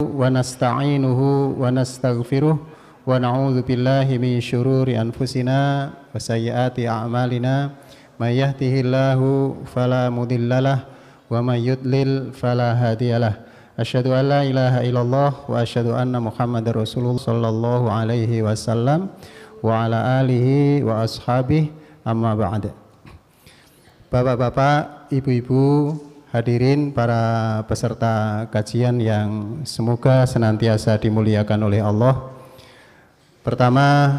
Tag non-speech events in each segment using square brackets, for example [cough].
ونستعينه ونستغفره ونعوذ بالله من شرور أنفسنا وسيئات أعمالنا من يهده الله فلا مضل له ومن يضلل فلا هادي له أشهد أن لا إله إلا الله وأشهد أن محمد رسول الله صلى الله عليه وسلم وعلى آله وأصحابه أما بعد Bapak-bapak, ibu-ibu, Hadirin para peserta kajian yang semoga senantiasa dimuliakan oleh Allah. Pertama,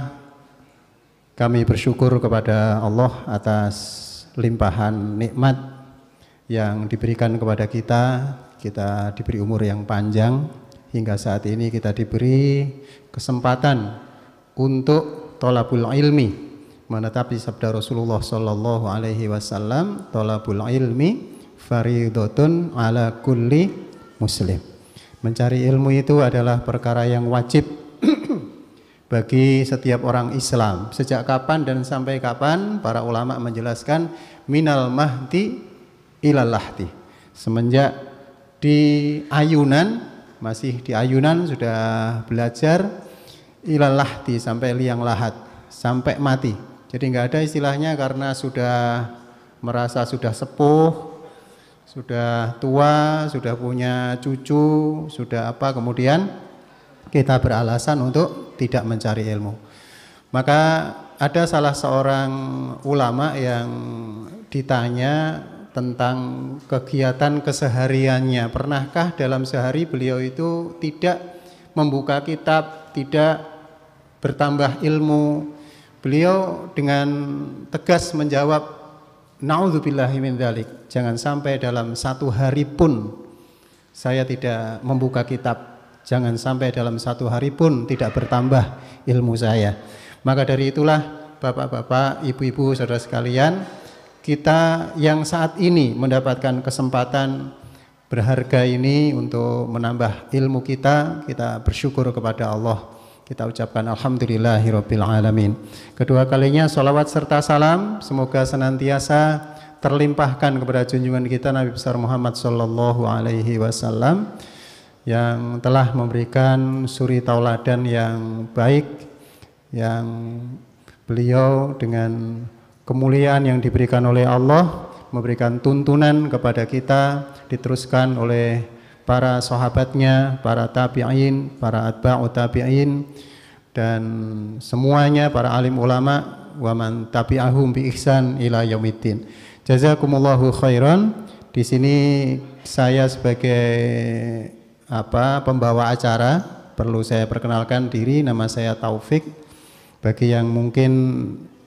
kami bersyukur kepada Allah atas limpahan nikmat yang diberikan kepada kita. Kita diberi umur yang panjang hingga saat ini kita diberi kesempatan untuk tolabul ilmi menetapi sabda Rasulullah Shallallahu Alaihi Wasallam tolabul ilmi faridotun ala kulli muslim. Mencari ilmu itu adalah perkara yang wajib [clears throat] bagi setiap orang Islam. Sejak kapan dan sampai kapan para ulama menjelaskan minal mahdi ilal lahdi. Semenjak di ayunan masih di ayunan sudah belajar ilal lahdi sampai liang lahat sampai mati. Jadi nggak ada istilahnya karena sudah merasa sudah sepuh sudah tua, sudah punya cucu, sudah apa, kemudian kita beralasan untuk tidak mencari ilmu. Maka ada salah seorang ulama yang ditanya tentang kegiatan kesehariannya. Pernahkah dalam sehari beliau itu tidak membuka kitab, tidak bertambah ilmu? Beliau dengan tegas menjawab, Naudzubillahi min Jangan sampai dalam satu hari pun saya tidak membuka kitab. Jangan sampai dalam satu hari pun tidak bertambah ilmu saya. Maka dari itulah Bapak-bapak, ibu-ibu, saudara sekalian, kita yang saat ini mendapatkan kesempatan berharga ini untuk menambah ilmu kita, kita bersyukur kepada Allah kita ucapkan alamin Kedua kalinya sholawat serta salam semoga senantiasa terlimpahkan kepada junjungan kita Nabi besar Muhammad Sallallahu Alaihi Wasallam yang telah memberikan suri tauladan yang baik yang beliau dengan kemuliaan yang diberikan oleh Allah memberikan tuntunan kepada kita diteruskan oleh para sahabatnya, para tabi'in, para atba'u tabi'in dan semuanya para alim ulama wa man tabi'ahum bi ihsan ila yaumiddin. Jazakumullahu khairan. Di sini saya sebagai apa pembawa acara perlu saya perkenalkan diri nama saya Taufik. Bagi yang mungkin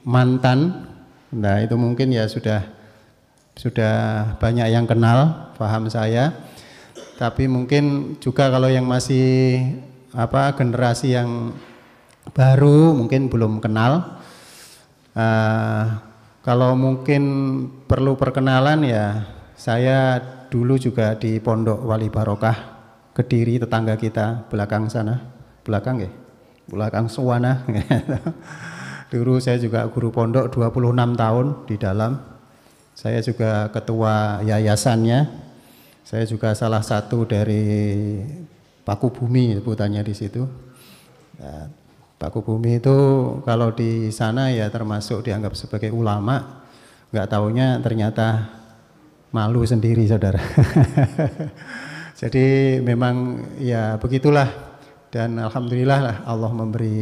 mantan, nah itu mungkin ya sudah sudah banyak yang kenal, paham saya tapi mungkin juga kalau yang masih apa generasi yang baru mungkin belum kenal uh, kalau mungkin perlu perkenalan ya saya dulu juga di Pondok Wali Barokah Kediri tetangga kita belakang sana belakang ya belakang suwana [laughs] dulu saya juga guru pondok 26 tahun di dalam saya juga ketua yayasannya saya juga salah satu dari paku bumi ya, sebutannya di situ. Ya, paku bumi itu kalau di sana ya termasuk dianggap sebagai ulama. Nggak taunya ternyata malu sendiri saudara. [laughs] Jadi memang ya begitulah dan alhamdulillah lah Allah memberi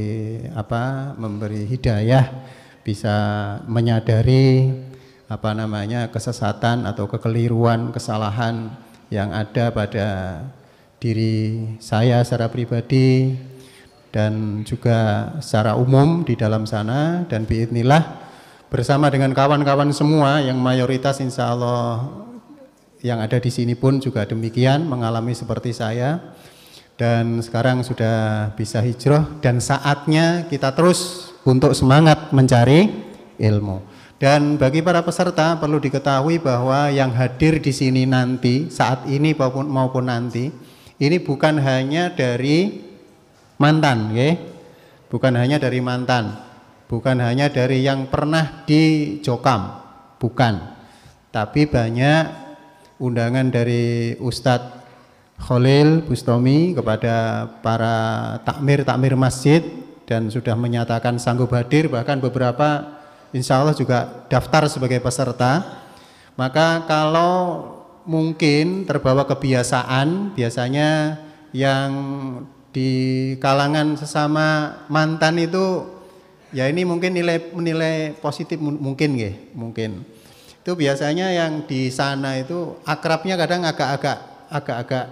apa memberi hidayah bisa menyadari apa namanya kesesatan atau kekeliruan kesalahan yang ada pada diri saya secara pribadi dan juga secara umum di dalam sana dan biidnillah bersama dengan kawan-kawan semua yang mayoritas insya Allah yang ada di sini pun juga demikian mengalami seperti saya dan sekarang sudah bisa hijrah dan saatnya kita terus untuk semangat mencari ilmu. Dan bagi para peserta perlu diketahui bahwa yang hadir di sini nanti, saat ini maupun, maupun nanti, ini bukan hanya dari mantan, ya. Bukan hanya dari mantan, bukan hanya dari yang pernah di Jokam, bukan. Tapi banyak undangan dari Ustadz Khalil Bustomi kepada para takmir-takmir masjid dan sudah menyatakan sanggup hadir bahkan beberapa insya Allah juga daftar sebagai peserta. Maka kalau mungkin terbawa kebiasaan, biasanya yang di kalangan sesama mantan itu ya ini mungkin nilai nilai positif mungkin ya mungkin itu biasanya yang di sana itu akrabnya kadang agak-agak agak-agak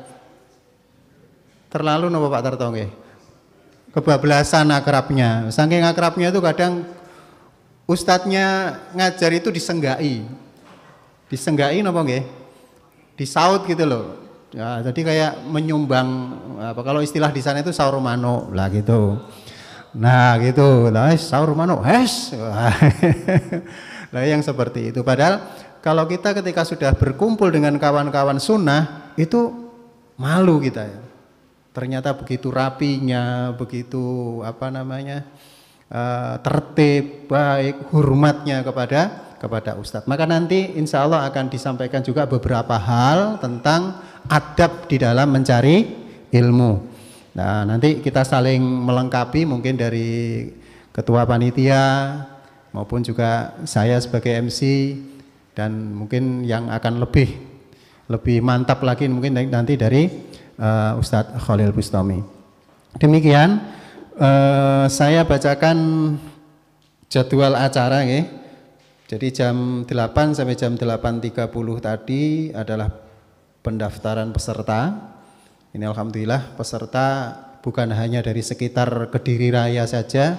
terlalu nopo Pak Tarto ya kebablasan akrabnya saking akrabnya itu kadang ustadznya ngajar itu disenggai. Disenggai nopo nggih? Disaut gitu loh. Ya, jadi kayak menyumbang apa kalau istilah di sana itu sahur mano lah gitu. Nah gitu, lah eh, sahur mano, es, [laughs] lah yang seperti itu. Padahal kalau kita ketika sudah berkumpul dengan kawan-kawan sunnah itu malu kita ya. Ternyata begitu rapinya, begitu apa namanya, Eh, tertib, baik, hormatnya kepada kepada Ustadz. Maka nanti insya Allah akan disampaikan juga beberapa hal tentang adab di dalam mencari ilmu. Nah nanti kita saling melengkapi mungkin dari ketua panitia maupun juga saya sebagai MC dan mungkin yang akan lebih lebih mantap lagi mungkin nanti dari uh, Ustadz Khalil Bustami. Demikian. Eh, saya bacakan jadwal acara ya. Jadi jam 8 sampai jam 8.30 tadi adalah pendaftaran peserta. Ini alhamdulillah peserta bukan hanya dari sekitar Kediri Raya saja,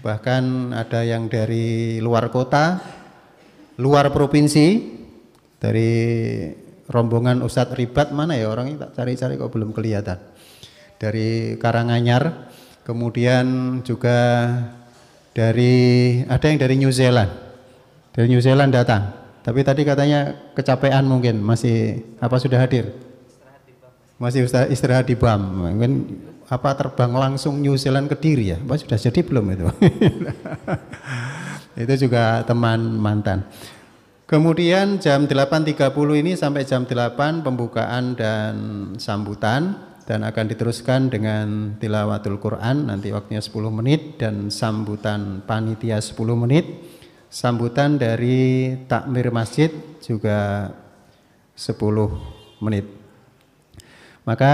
bahkan ada yang dari luar kota, luar provinsi, dari rombongan Ustadz Ribat mana ya orangnya tak cari-cari kok belum kelihatan. Dari Karanganyar, kemudian juga dari ada yang dari New Zealand dari New Zealand datang tapi tadi katanya kecapean mungkin masih apa sudah hadir masih istirahat di BAM mungkin apa terbang langsung New Zealand ke diri ya apa sudah jadi belum itu [laughs] itu juga teman mantan kemudian jam 8.30 ini sampai jam 8 pembukaan dan sambutan dan akan diteruskan dengan tilawatul Quran nanti waktunya 10 menit dan sambutan panitia 10 menit sambutan dari takmir masjid juga 10 menit maka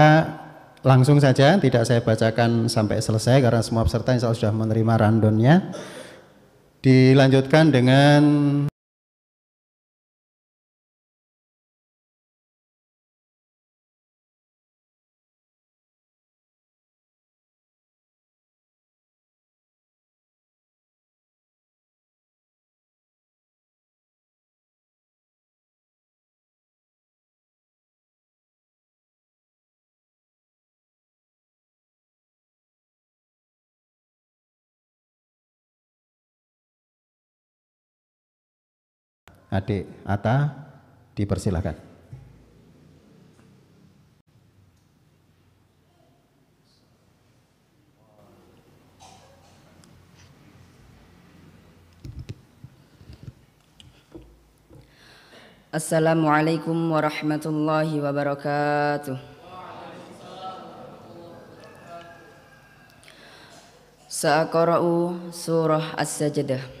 langsung saja tidak saya bacakan sampai selesai karena semua peserta insya Allah sudah menerima randonnya dilanjutkan dengan Adik Ata, dipersilahkan. Assalamualaikum warahmatullahi wabarakatuh. Sa'aqra'u surah As-Sajdah.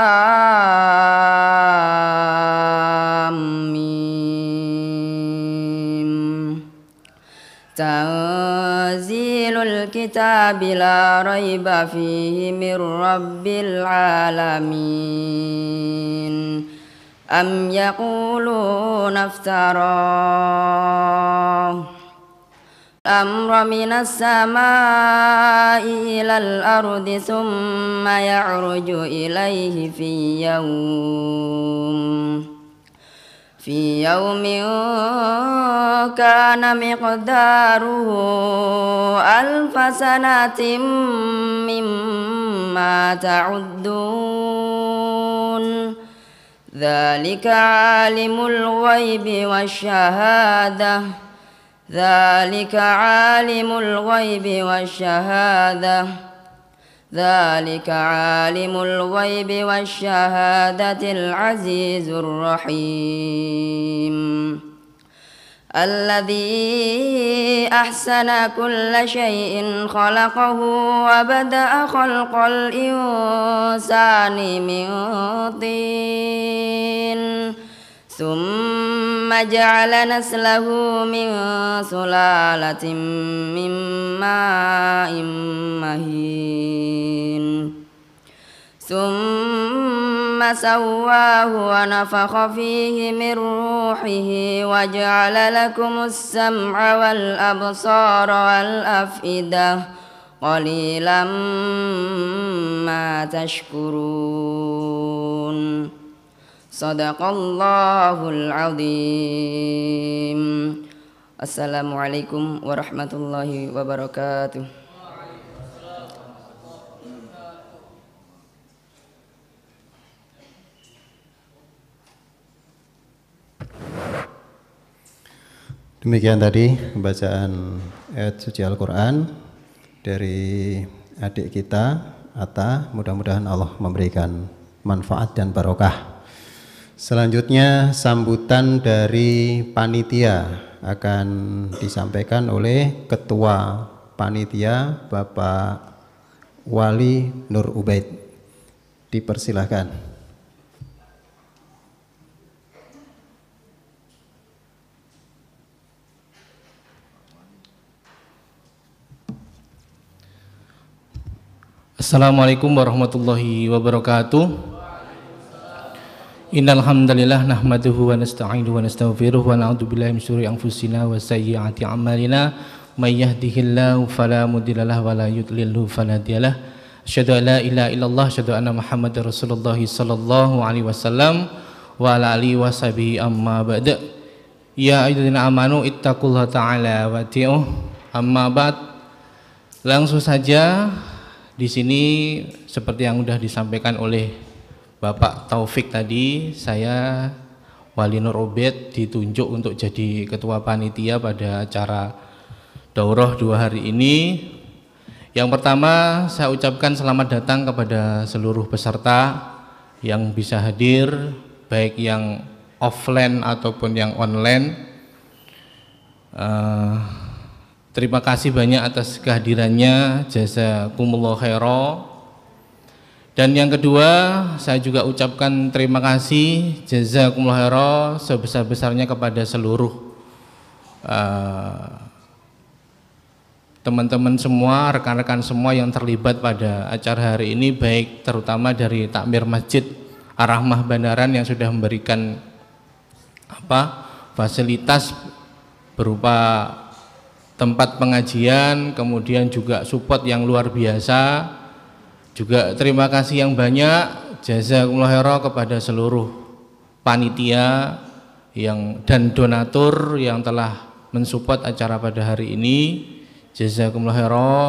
الكتاب لا ريب فيه من رب العالمين أم يقولون افتراه الأمر من السماء إلى الأرض ثم يعرج إليه في يوم في يوم كان مقداره ألف سنة مما تعدون ذلك عالم الغيب والشهادة ذلك عالم الغيب والشهاده ذلك عالم الغيب والشهادة العزيز الرحيم الذي أحسن كل شيء خلقه وبدأ خلق الإنسان من طين ثم جعل نسله من سلالة من ماء مهين ثم سواه ونفخ فيه من روحه وجعل لكم السمع والأبصار والأفئدة قليلا ما تشكرون Sadaqallahul azim. Assalamualaikum warahmatullahi wabarakatuh. Demikian tadi pembacaan ayat suci Al-Quran dari adik kita Atta. Mudah-mudahan Allah memberikan manfaat dan barokah. Selanjutnya sambutan dari panitia akan disampaikan oleh Ketua Panitia Bapak Wali Nur Ubaid. Dipersilahkan. Assalamualaikum warahmatullahi wabarakatuh. Innal hamdalillah nahmaduhu wa nasta'inuhu wa nastaghfiruh wa na'udzu billahi min syururi anfusina wa illallah asyhadu anna rasulullah sallallahu alaihi wasallam wa ala alihi washabihi ya ayyuhallazina amanu ittaqullaha ta'ala wa ti'uh amma ba'd langsung saja di sini seperti yang sudah disampaikan oleh Bapak Taufik tadi saya Wali Nur Obed ditunjuk untuk jadi ketua panitia pada acara daurah dua hari ini. Yang pertama saya ucapkan selamat datang kepada seluruh peserta yang bisa hadir baik yang offline ataupun yang online. Uh, terima kasih banyak atas kehadirannya jasa kumullah khairah dan yang kedua, saya juga ucapkan terima kasih jazakumullah khairan sebesar-besarnya kepada seluruh eh, teman-teman uh, semua, rekan-rekan semua yang terlibat pada acara hari ini baik terutama dari takmir masjid Ar-Rahmah Bandaran yang sudah memberikan apa fasilitas berupa tempat pengajian, kemudian juga support yang luar biasa juga terima kasih yang banyak jazakumullah khairan kepada seluruh panitia yang dan donatur yang telah mensupport acara pada hari ini. Jazakumullah khairan.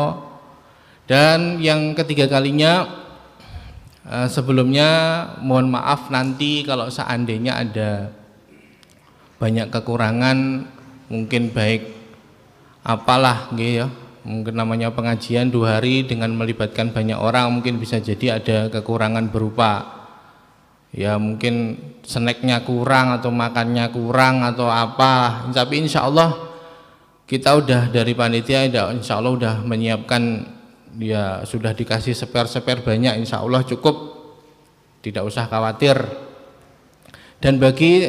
Dan yang ketiga kalinya eh, sebelumnya mohon maaf nanti kalau seandainya ada banyak kekurangan mungkin baik apalah gitu ya mungkin namanya pengajian dua hari dengan melibatkan banyak orang mungkin bisa jadi ada kekurangan berupa ya mungkin snacknya kurang atau makannya kurang atau apa tapi insya Allah kita udah dari panitia ya, insya Allah udah menyiapkan ya sudah dikasih seper-seper banyak insya Allah cukup tidak usah khawatir dan bagi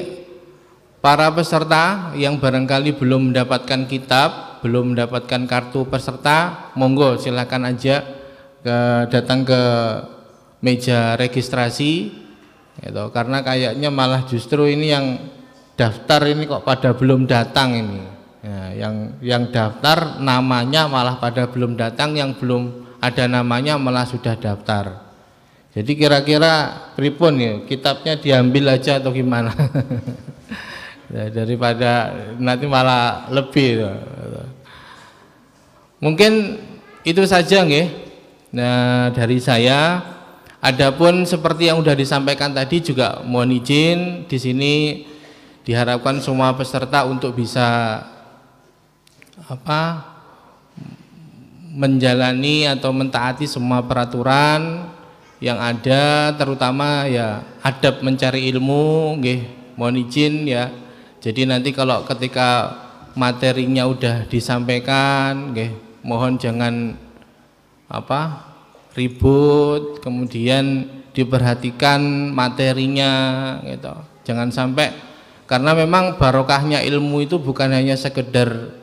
para peserta yang barangkali belum mendapatkan kitab belum mendapatkan kartu peserta, monggo silakan aja ke, datang ke meja registrasi gitu. karena kayaknya malah justru ini yang daftar ini kok pada belum datang ini ya, yang yang daftar namanya malah pada belum datang yang belum ada namanya malah sudah daftar jadi kira-kira pripun ya kitabnya diambil aja atau gimana [laughs] ya, daripada nanti malah lebih gitu. Mungkin itu saja nggih. Nah, dari saya adapun seperti yang sudah disampaikan tadi juga mohon izin di sini diharapkan semua peserta untuk bisa apa menjalani atau mentaati semua peraturan yang ada terutama ya adab mencari ilmu nggih mohon izin ya jadi nanti kalau ketika materinya sudah disampaikan nggih mohon jangan apa ribut kemudian diperhatikan materinya gitu jangan sampai karena memang barokahnya ilmu itu bukan hanya sekedar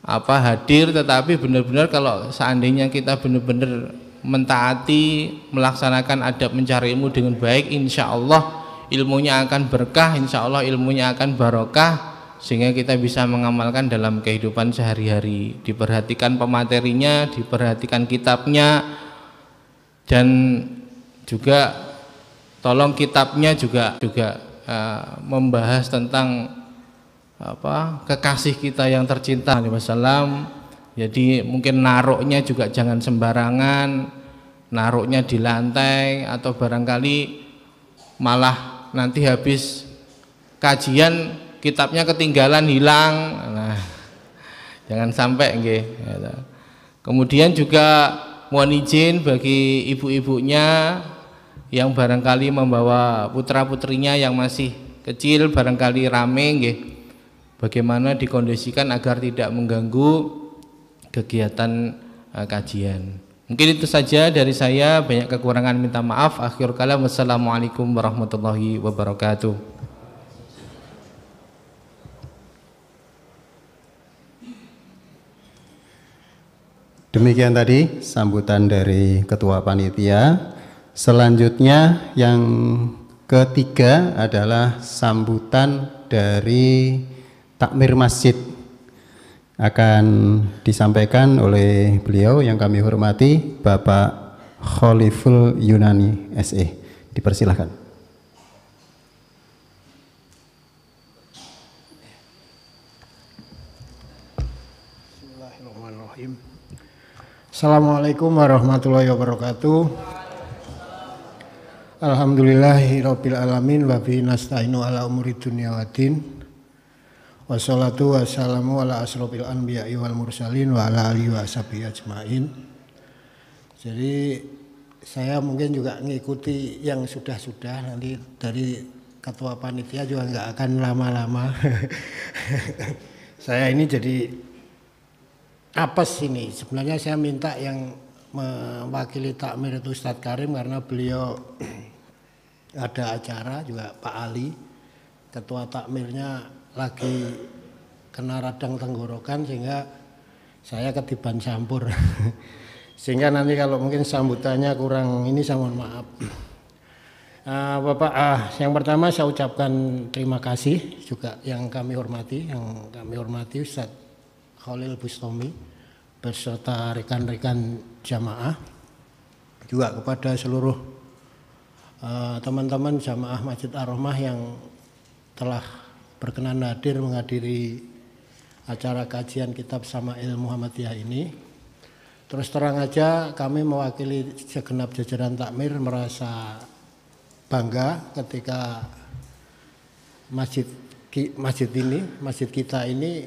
apa hadir tetapi benar-benar kalau seandainya kita benar-benar mentaati melaksanakan adab mencari ilmu dengan baik insya Allah ilmunya akan berkah insya Allah ilmunya akan barokah sehingga kita bisa mengamalkan dalam kehidupan sehari-hari diperhatikan pematerinya diperhatikan kitabnya dan juga tolong kitabnya juga juga uh, membahas tentang apa kekasih kita yang tercinta Wasallam jadi mungkin naroknya juga jangan sembarangan naroknya di lantai atau barangkali malah nanti habis kajian kitabnya ketinggalan hilang nah, jangan sampai nggih gitu. kemudian juga mohon izin bagi ibu-ibunya yang barangkali membawa putra-putrinya yang masih kecil barangkali rame nggih bagaimana dikondisikan agar tidak mengganggu kegiatan uh, kajian mungkin itu saja dari saya banyak kekurangan minta maaf akhir kalam wassalamualaikum warahmatullahi wabarakatuh Demikian tadi sambutan dari Ketua Panitia. Selanjutnya yang ketiga adalah sambutan dari takmir masjid akan disampaikan oleh beliau yang kami hormati Bapak Khaliful Yunani SE. Dipersilahkan. Assalamualaikum warahmatullahi wabarakatuh. Alhamdulillahirabbil alamin wa bihi nasta'inu ala umuri dunya waddin. Wassalatu wassalamu ala asrofil anbiya'i wal mursalin wa ala alihi washabihi ajmain. Jadi saya mungkin juga ngikuti yang sudah-sudah nanti dari ketua panitia juga nggak akan lama-lama. [laughs] saya ini jadi apes ini. Sebenarnya saya minta yang mewakili takmir itu Ustaz Karim karena beliau [clears throat] ada acara juga Pak Ali ketua takmirnya lagi kena radang tenggorokan sehingga saya ketiban campur [laughs] sehingga nanti kalau mungkin sambutannya kurang ini saya mohon maaf uh, [clears throat] Bapak ah yang pertama saya ucapkan terima kasih juga yang kami hormati yang kami hormati Ustadz Khalil Bustami beserta rekan-rekan jamaah juga kepada seluruh eh, teman-teman uh, teman -teman jamaah Masjid Ar-Rahmah yang telah berkenan hadir menghadiri acara kajian kitab ilmu Muhammadiyah ini. Terus terang aja kami mewakili segenap jajaran takmir merasa bangga ketika masjid masjid ini, masjid kita ini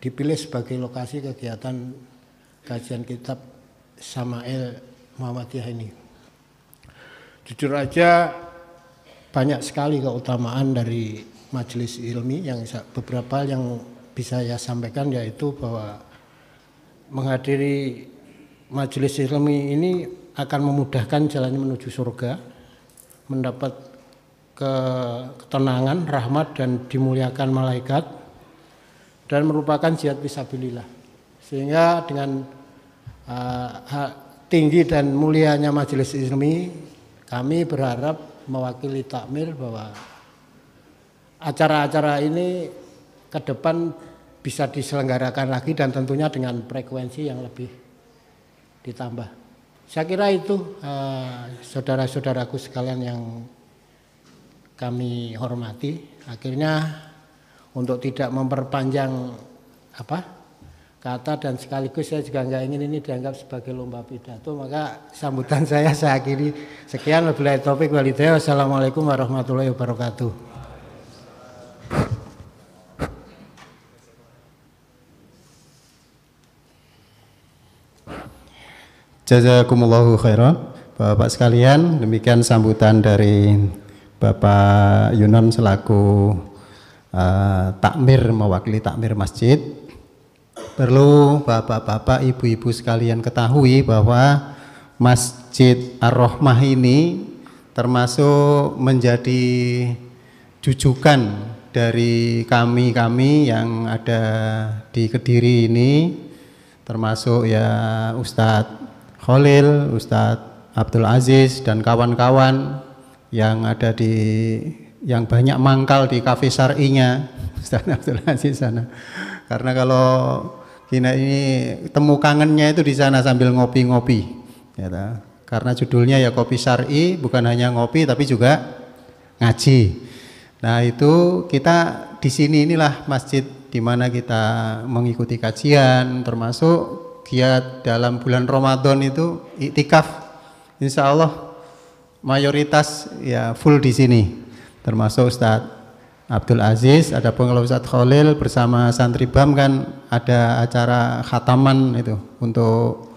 dipilih sebagai lokasi kegiatan kajian kitab Samael Muhammadiyah ini. Jujur aja banyak sekali keutamaan dari majelis ilmi yang beberapa yang bisa saya sampaikan yaitu bahwa menghadiri majelis ilmi ini akan memudahkan jalannya menuju surga, mendapat ketenangan, rahmat dan dimuliakan malaikat dan merupakan jihad visabilillah. Sehingga dengan uh, tinggi dan mulianya majelis ilmi, kami berharap mewakili takmir bahwa acara-acara ini ke depan bisa diselenggarakan lagi dan tentunya dengan frekuensi yang lebih ditambah. Saya kira itu eh, saudara-saudaraku sekalian yang kami hormati. Akhirnya untuk tidak memperpanjang apa kata dan sekaligus saya juga nggak ingin ini dianggap sebagai lomba pidato maka sambutan [laughs] saya saya akhiri sekian lebih topik walidaya wassalamualaikum warahmatullahi wabarakatuh Jazakumullahu khairan Bapak sekalian demikian sambutan dari Bapak Yunan selaku uh, takmir mewakili takmir masjid perlu bapak-bapak ibu-ibu sekalian ketahui bahwa Masjid ar rohmah ini termasuk menjadi jujukan dari kami-kami yang ada di Kediri ini termasuk ya Ustadz Khalil, Ustadz Abdul Aziz dan kawan-kawan yang ada di yang banyak mangkal di kafe syar'inya [laughs] Ustaz Abdul Aziz sana. Karena kalau Kina ini temu kangennya itu di sana sambil ngopi-ngopi. Ya, Karena judulnya ya kopi syari, bukan hanya ngopi tapi juga ngaji. Nah itu kita di sini inilah masjid di mana kita mengikuti kajian, termasuk giat dalam bulan Ramadan itu itikaf, Insya Allah mayoritas ya full di sini termasuk Ustadz Abdul Aziz, ada pun kalau Ustaz Khalil bersama santri BAM kan ada acara khataman itu untuk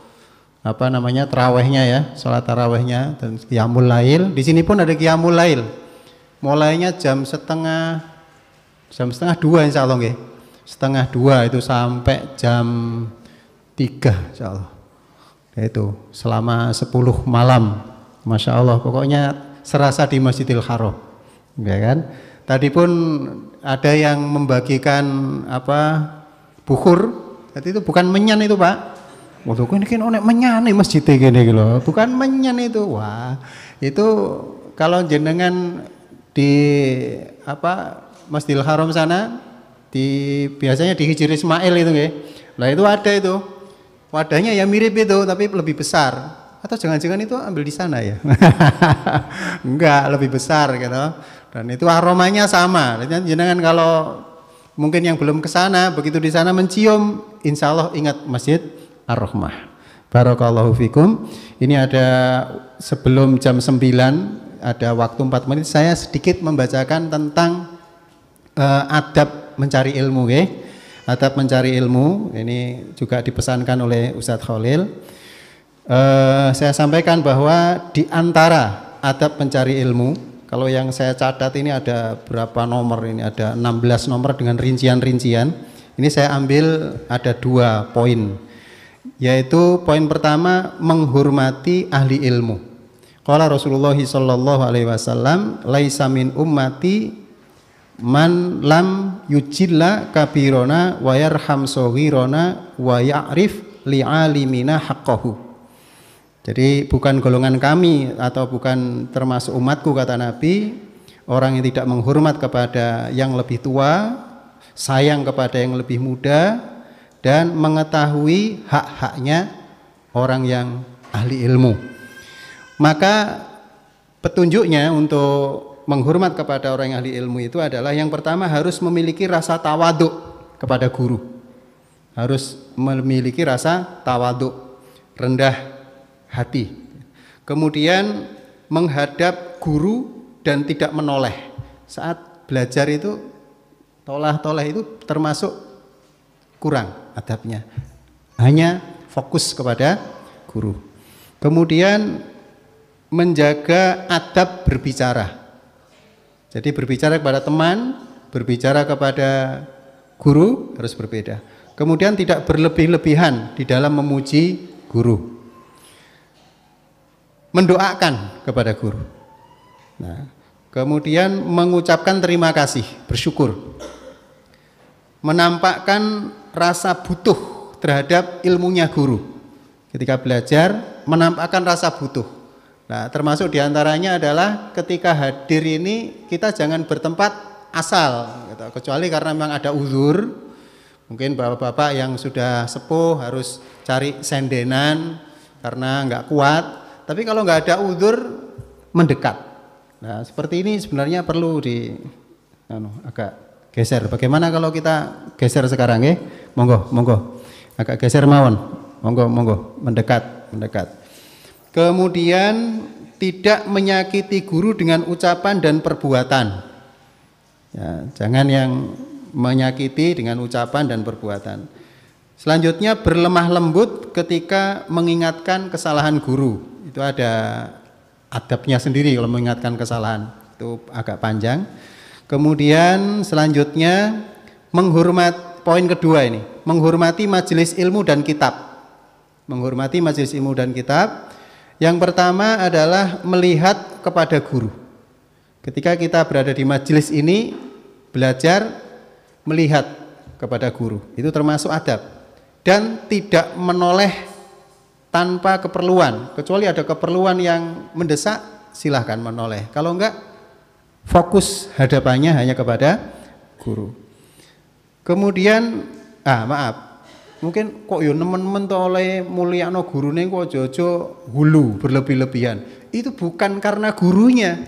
apa namanya terawehnya ya, sholat terawehnya, dan kiamul lail. Di sini pun ada kiamul lail. Mulainya jam setengah jam setengah dua insya Allah nggih. Setengah dua itu sampai jam tiga insya Allah. Itu selama sepuluh malam. Masya Allah pokoknya serasa di Masjidil Haram ya kan? Tadi pun ada yang membagikan apa bukur, tadi itu bukan menyan itu pak. Waktu ini kan onek menyan nih masjid gini gitu, bukan menyan itu. Wah, itu kalau jenengan di apa Masjidil Haram sana di biasanya di Hijri Ismail itu ya. Lah itu ada itu. Wadahnya ya mirip itu tapi lebih besar. Atau jangan-jangan itu ambil di sana ya. [laughs] Enggak, lebih besar gitu. Dan itu aromanya sama. Jenengan kalau mungkin yang belum ke sana, begitu di sana mencium, insya Allah ingat masjid Ar-Rahmah. Barakallahu fikum. Ini ada sebelum jam 9 ada waktu 4 menit saya sedikit membacakan tentang uh, adab mencari ilmu ya. Adab mencari ilmu ini juga dipesankan oleh Ustadz Khalil. Uh, saya sampaikan bahwa di antara adab mencari ilmu kalau yang saya catat ini ada berapa nomor ini ada 16 nomor dengan rincian-rincian. Ini saya ambil ada dua poin. Yaitu poin pertama menghormati ahli ilmu. Qala Rasulullah sallallahu alaihi wasallam laisa min ummati man lam yujilla kabirona wa yarham saghirona wa ya'rif li'alimina haqqahu. Jadi bukan golongan kami atau bukan termasuk umatku kata Nabi, orang yang tidak menghormat kepada yang lebih tua, sayang kepada yang lebih muda dan mengetahui hak-haknya orang yang ahli ilmu. Maka petunjuknya untuk menghormat kepada orang yang ahli ilmu itu adalah yang pertama harus memiliki rasa tawaduk kepada guru. Harus memiliki rasa tawaduk, rendah hati. Kemudian menghadap guru dan tidak menoleh. Saat belajar itu tolah toleh itu termasuk kurang adabnya. Hanya fokus kepada guru. Kemudian menjaga adab berbicara. Jadi berbicara kepada teman, berbicara kepada guru harus berbeda. Kemudian tidak berlebih-lebihan di dalam memuji guru mendoakan kepada guru. Nah, kemudian mengucapkan terima kasih, bersyukur. Menampakkan rasa butuh terhadap ilmunya guru. Ketika belajar, menampakkan rasa butuh. Nah, termasuk diantaranya adalah ketika hadir ini kita jangan bertempat asal, gitu. kecuali karena memang ada uzur. Mungkin bapak-bapak yang sudah sepuh harus cari sendenan karena nggak kuat tapi kalau nggak ada udur mendekat. Nah, seperti ini sebenarnya perlu di anu, agak geser. Bagaimana kalau kita geser sekarang ya? Monggo, monggo. Agak geser mawon. Monggo, monggo. Mendekat, mendekat. Kemudian tidak menyakiti guru dengan ucapan dan perbuatan. Ya, jangan yang menyakiti dengan ucapan dan perbuatan. Selanjutnya berlemah lembut ketika mengingatkan kesalahan guru itu ada adabnya sendiri kalau mengingatkan kesalahan itu agak panjang kemudian selanjutnya menghormat poin kedua ini menghormati majelis ilmu dan kitab menghormati majelis ilmu dan kitab yang pertama adalah melihat kepada guru ketika kita berada di majelis ini belajar melihat kepada guru itu termasuk adab dan tidak menoleh tanpa keperluan, kecuali ada keperluan yang mendesak, silahkan menoleh. Kalau enggak, fokus hadapannya hanya kepada guru. Kemudian, ah maaf, mungkin kok yo nemen-nemen to oleh guru neng kok jojo hulu berlebih-lebihan. Itu bukan karena gurunya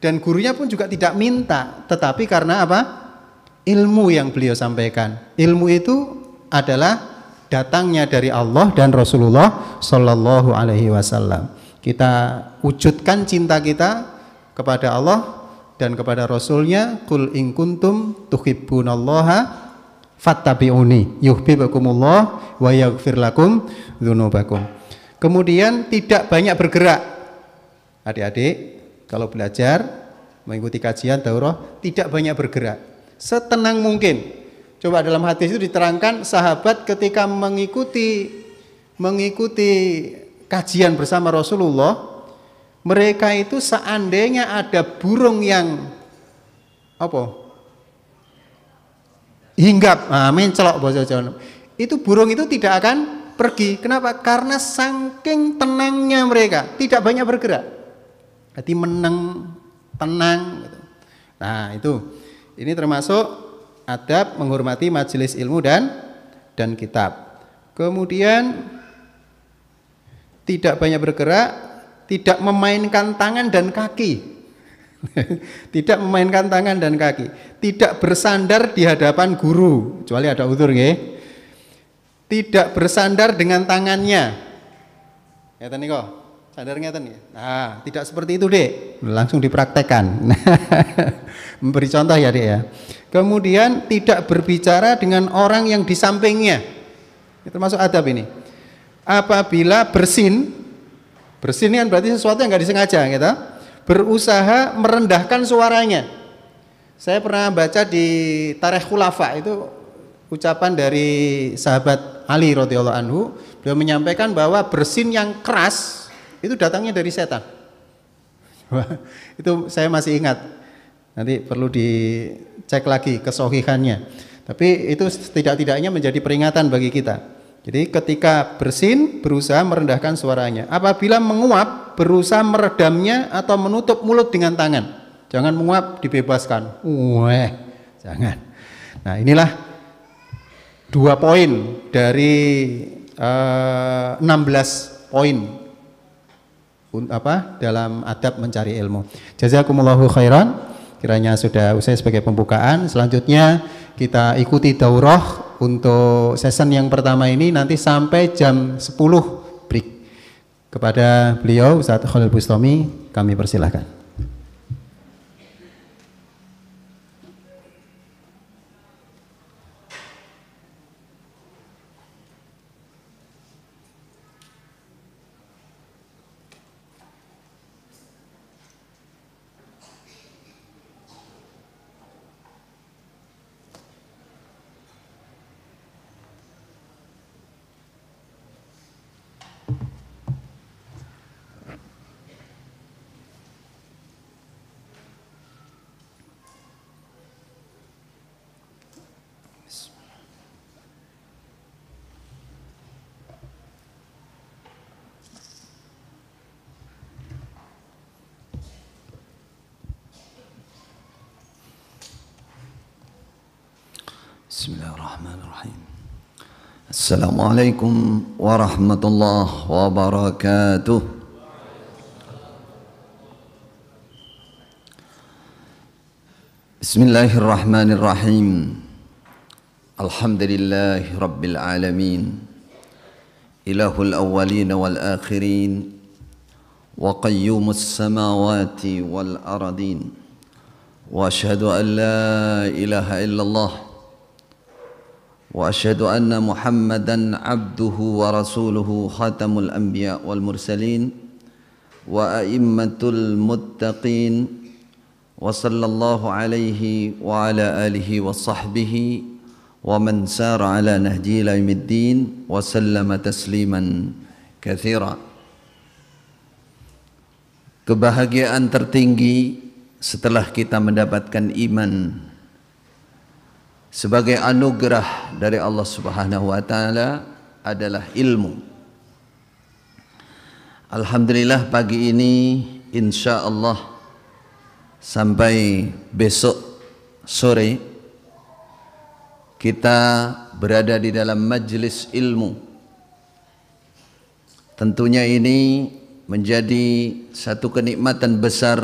dan gurunya pun juga tidak minta, tetapi karena apa? Ilmu yang beliau sampaikan. Ilmu itu adalah datangnya dari Allah dan Rasulullah Shallallahu Alaihi Wasallam. Kita wujudkan cinta kita kepada Allah dan kepada Rasulnya. Kul in kuntum tuhibbunallaha fattabi'uni yuhibbukumullah wa yaghfir lakum dzunubakum. Kemudian tidak banyak bergerak. Adik-adik, kalau belajar mengikuti kajian daurah tidak banyak bergerak. Setenang mungkin Coba dalam hadis itu diterangkan sahabat ketika mengikuti mengikuti kajian bersama Rasulullah, mereka itu seandainya ada burung yang apa? hinggap, nah, mencelok Itu burung itu tidak akan pergi. Kenapa? Karena saking tenangnya mereka, tidak banyak bergerak. Jadi menang, tenang. Gitu. Nah itu, ini termasuk adab menghormati majelis ilmu dan dan kitab. Kemudian tidak banyak bergerak, tidak memainkan tangan dan kaki. [laughs] tidak memainkan tangan dan kaki, tidak bersandar di hadapan guru, kecuali ada utur nggih. Tidak bersandar dengan tangannya. Ngeten kok, Sandar ngeten Nah, tidak seperti itu, Dek. Langsung dipraktekkan. [laughs] Memberi contoh ya Dek ya. Kemudian tidak berbicara dengan orang yang di sampingnya. Termasuk adab ini. Apabila bersin, bersin kan berarti sesuatu yang nggak disengaja gitu. Berusaha merendahkan suaranya. Saya pernah baca di Tarikh Khulafa itu ucapan dari sahabat Ali radhiyallahu anhu, beliau menyampaikan bahwa bersin yang keras itu datangnya dari setan. [laughs] itu saya masih ingat Nanti perlu dicek lagi kesohihannya. Tapi itu setidak-tidaknya menjadi peringatan bagi kita. Jadi ketika bersin berusaha merendahkan suaranya. Apabila menguap berusaha meredamnya atau menutup mulut dengan tangan. Jangan menguap dibebaskan. Weh, jangan. Nah, inilah dua poin dari uh, eh, 16 poin apa dalam adab mencari ilmu. Jazakumullahu khairan kiranya sudah usai sebagai pembukaan. Selanjutnya kita ikuti daurah untuk season yang pertama ini nanti sampai jam 10 break. Kepada beliau Ustaz Khalil Bustami kami persilahkan. السلام عليكم ورحمة الله وبركاته بسم الله الرحمن الرحيم الحمد لله رب العالمين إله الأولين والآخرين وقيوم السماوات والأرضين وأشهد أن لا إله إلا الله واشهد ان محمدا عبده ورسوله خاتم الانبياء والمرسلين وائمه المتقين وصلى الله عليه وعلى اله وصحبه ومن سار على نهجه الى يوم الدين وسلم تسليما كثيرا kebahagiaan tertinggi setelah kita mendapatkan iman sebagai anugerah dari Allah Subhanahu wa taala adalah ilmu. Alhamdulillah pagi ini insya Allah sampai besok sore kita berada di dalam majlis ilmu. Tentunya ini menjadi satu kenikmatan besar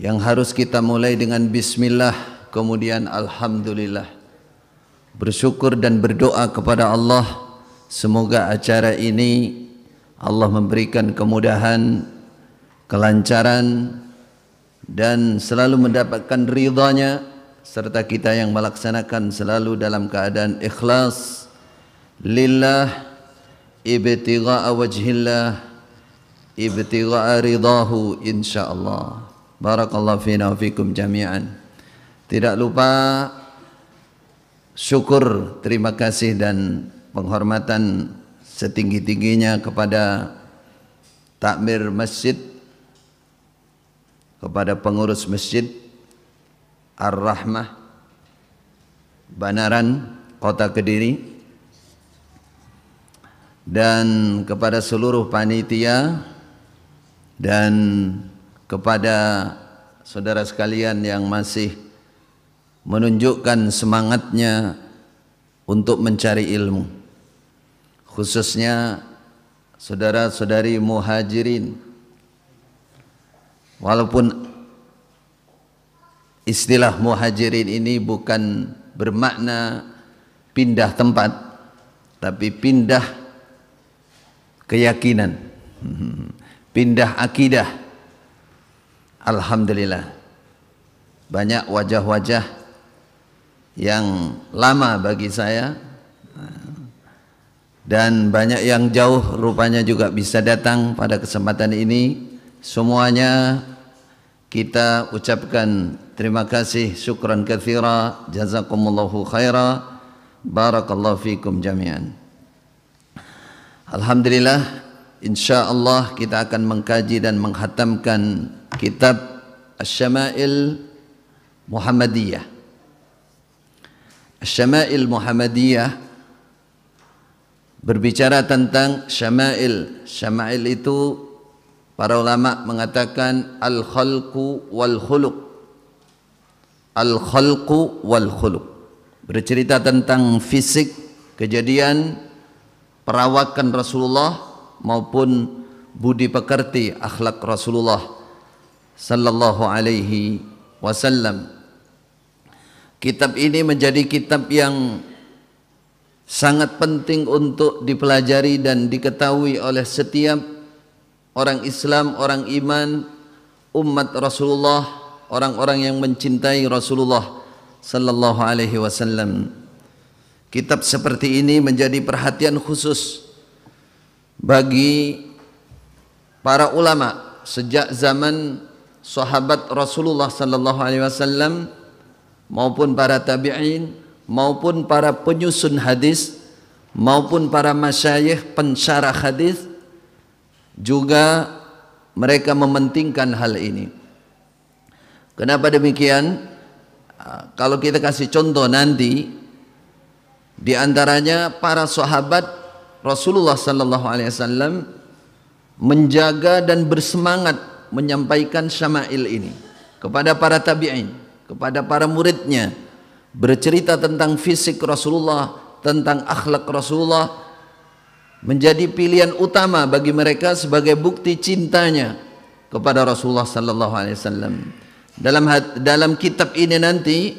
yang harus kita mulai dengan bismillah kemudian alhamdulillah. Bersyukur dan berdoa kepada Allah semoga acara ini Allah memberikan kemudahan, kelancaran dan selalu mendapatkan ridhanya serta kita yang melaksanakan selalu dalam keadaan ikhlas lillah ibtigha'a wajhillah ibtigha'a ridahu insyaallah barakallahu fina wa fikum jami'an tidak lupa syukur, terima kasih dan penghormatan setinggi-tingginya kepada takmir masjid, kepada pengurus masjid Ar-Rahmah Banaran Kota Kediri dan kepada seluruh panitia dan kepada saudara sekalian yang masih menunjukkan semangatnya untuk mencari ilmu khususnya saudara-saudari muhajirin walaupun istilah muhajirin ini bukan bermakna pindah tempat tapi pindah keyakinan [laughs] pindah akidah alhamdulillah banyak wajah-wajah yang lama bagi saya dan banyak yang jauh rupanya juga bisa datang pada kesempatan ini semuanya kita ucapkan terima kasih syukran kathira jazakumullahu khaira barakallahu fikum jami'an Alhamdulillah insyaallah kita akan mengkaji dan menghatamkan kitab Asy-Syama'il Muhammadiyah Syama'il Muhammadiyah berbicara tentang syama'il. Syama'il itu para ulama mengatakan al-khalqu wal khuluq. Al-khalqu wal khuluq. Bercerita tentang fisik, kejadian, perawakan Rasulullah maupun budi pekerti akhlak Rasulullah sallallahu alaihi wasallam. Kitab ini menjadi kitab yang sangat penting untuk dipelajari dan diketahui oleh setiap orang Islam, orang iman, umat Rasulullah, orang-orang yang mencintai Rasulullah sallallahu alaihi wasallam. Kitab seperti ini menjadi perhatian khusus bagi para ulama sejak zaman sahabat Rasulullah sallallahu alaihi wasallam maupun para tabi'in maupun para penyusun hadis maupun para masyayikh pensyarah hadis juga mereka mementingkan hal ini kenapa demikian ah, kalau kita kasih contoh nanti di antaranya para sahabat Rasulullah sallallahu alaihi wasallam menjaga dan bersemangat menyampaikan syama'il ini kepada para tabi'in kepada para muridnya bercerita tentang fisik Rasulullah tentang akhlak Rasulullah menjadi pilihan utama bagi mereka sebagai bukti cintanya kepada Rasulullah sallallahu alaihi wasallam. Dalam dalam kitab ini nanti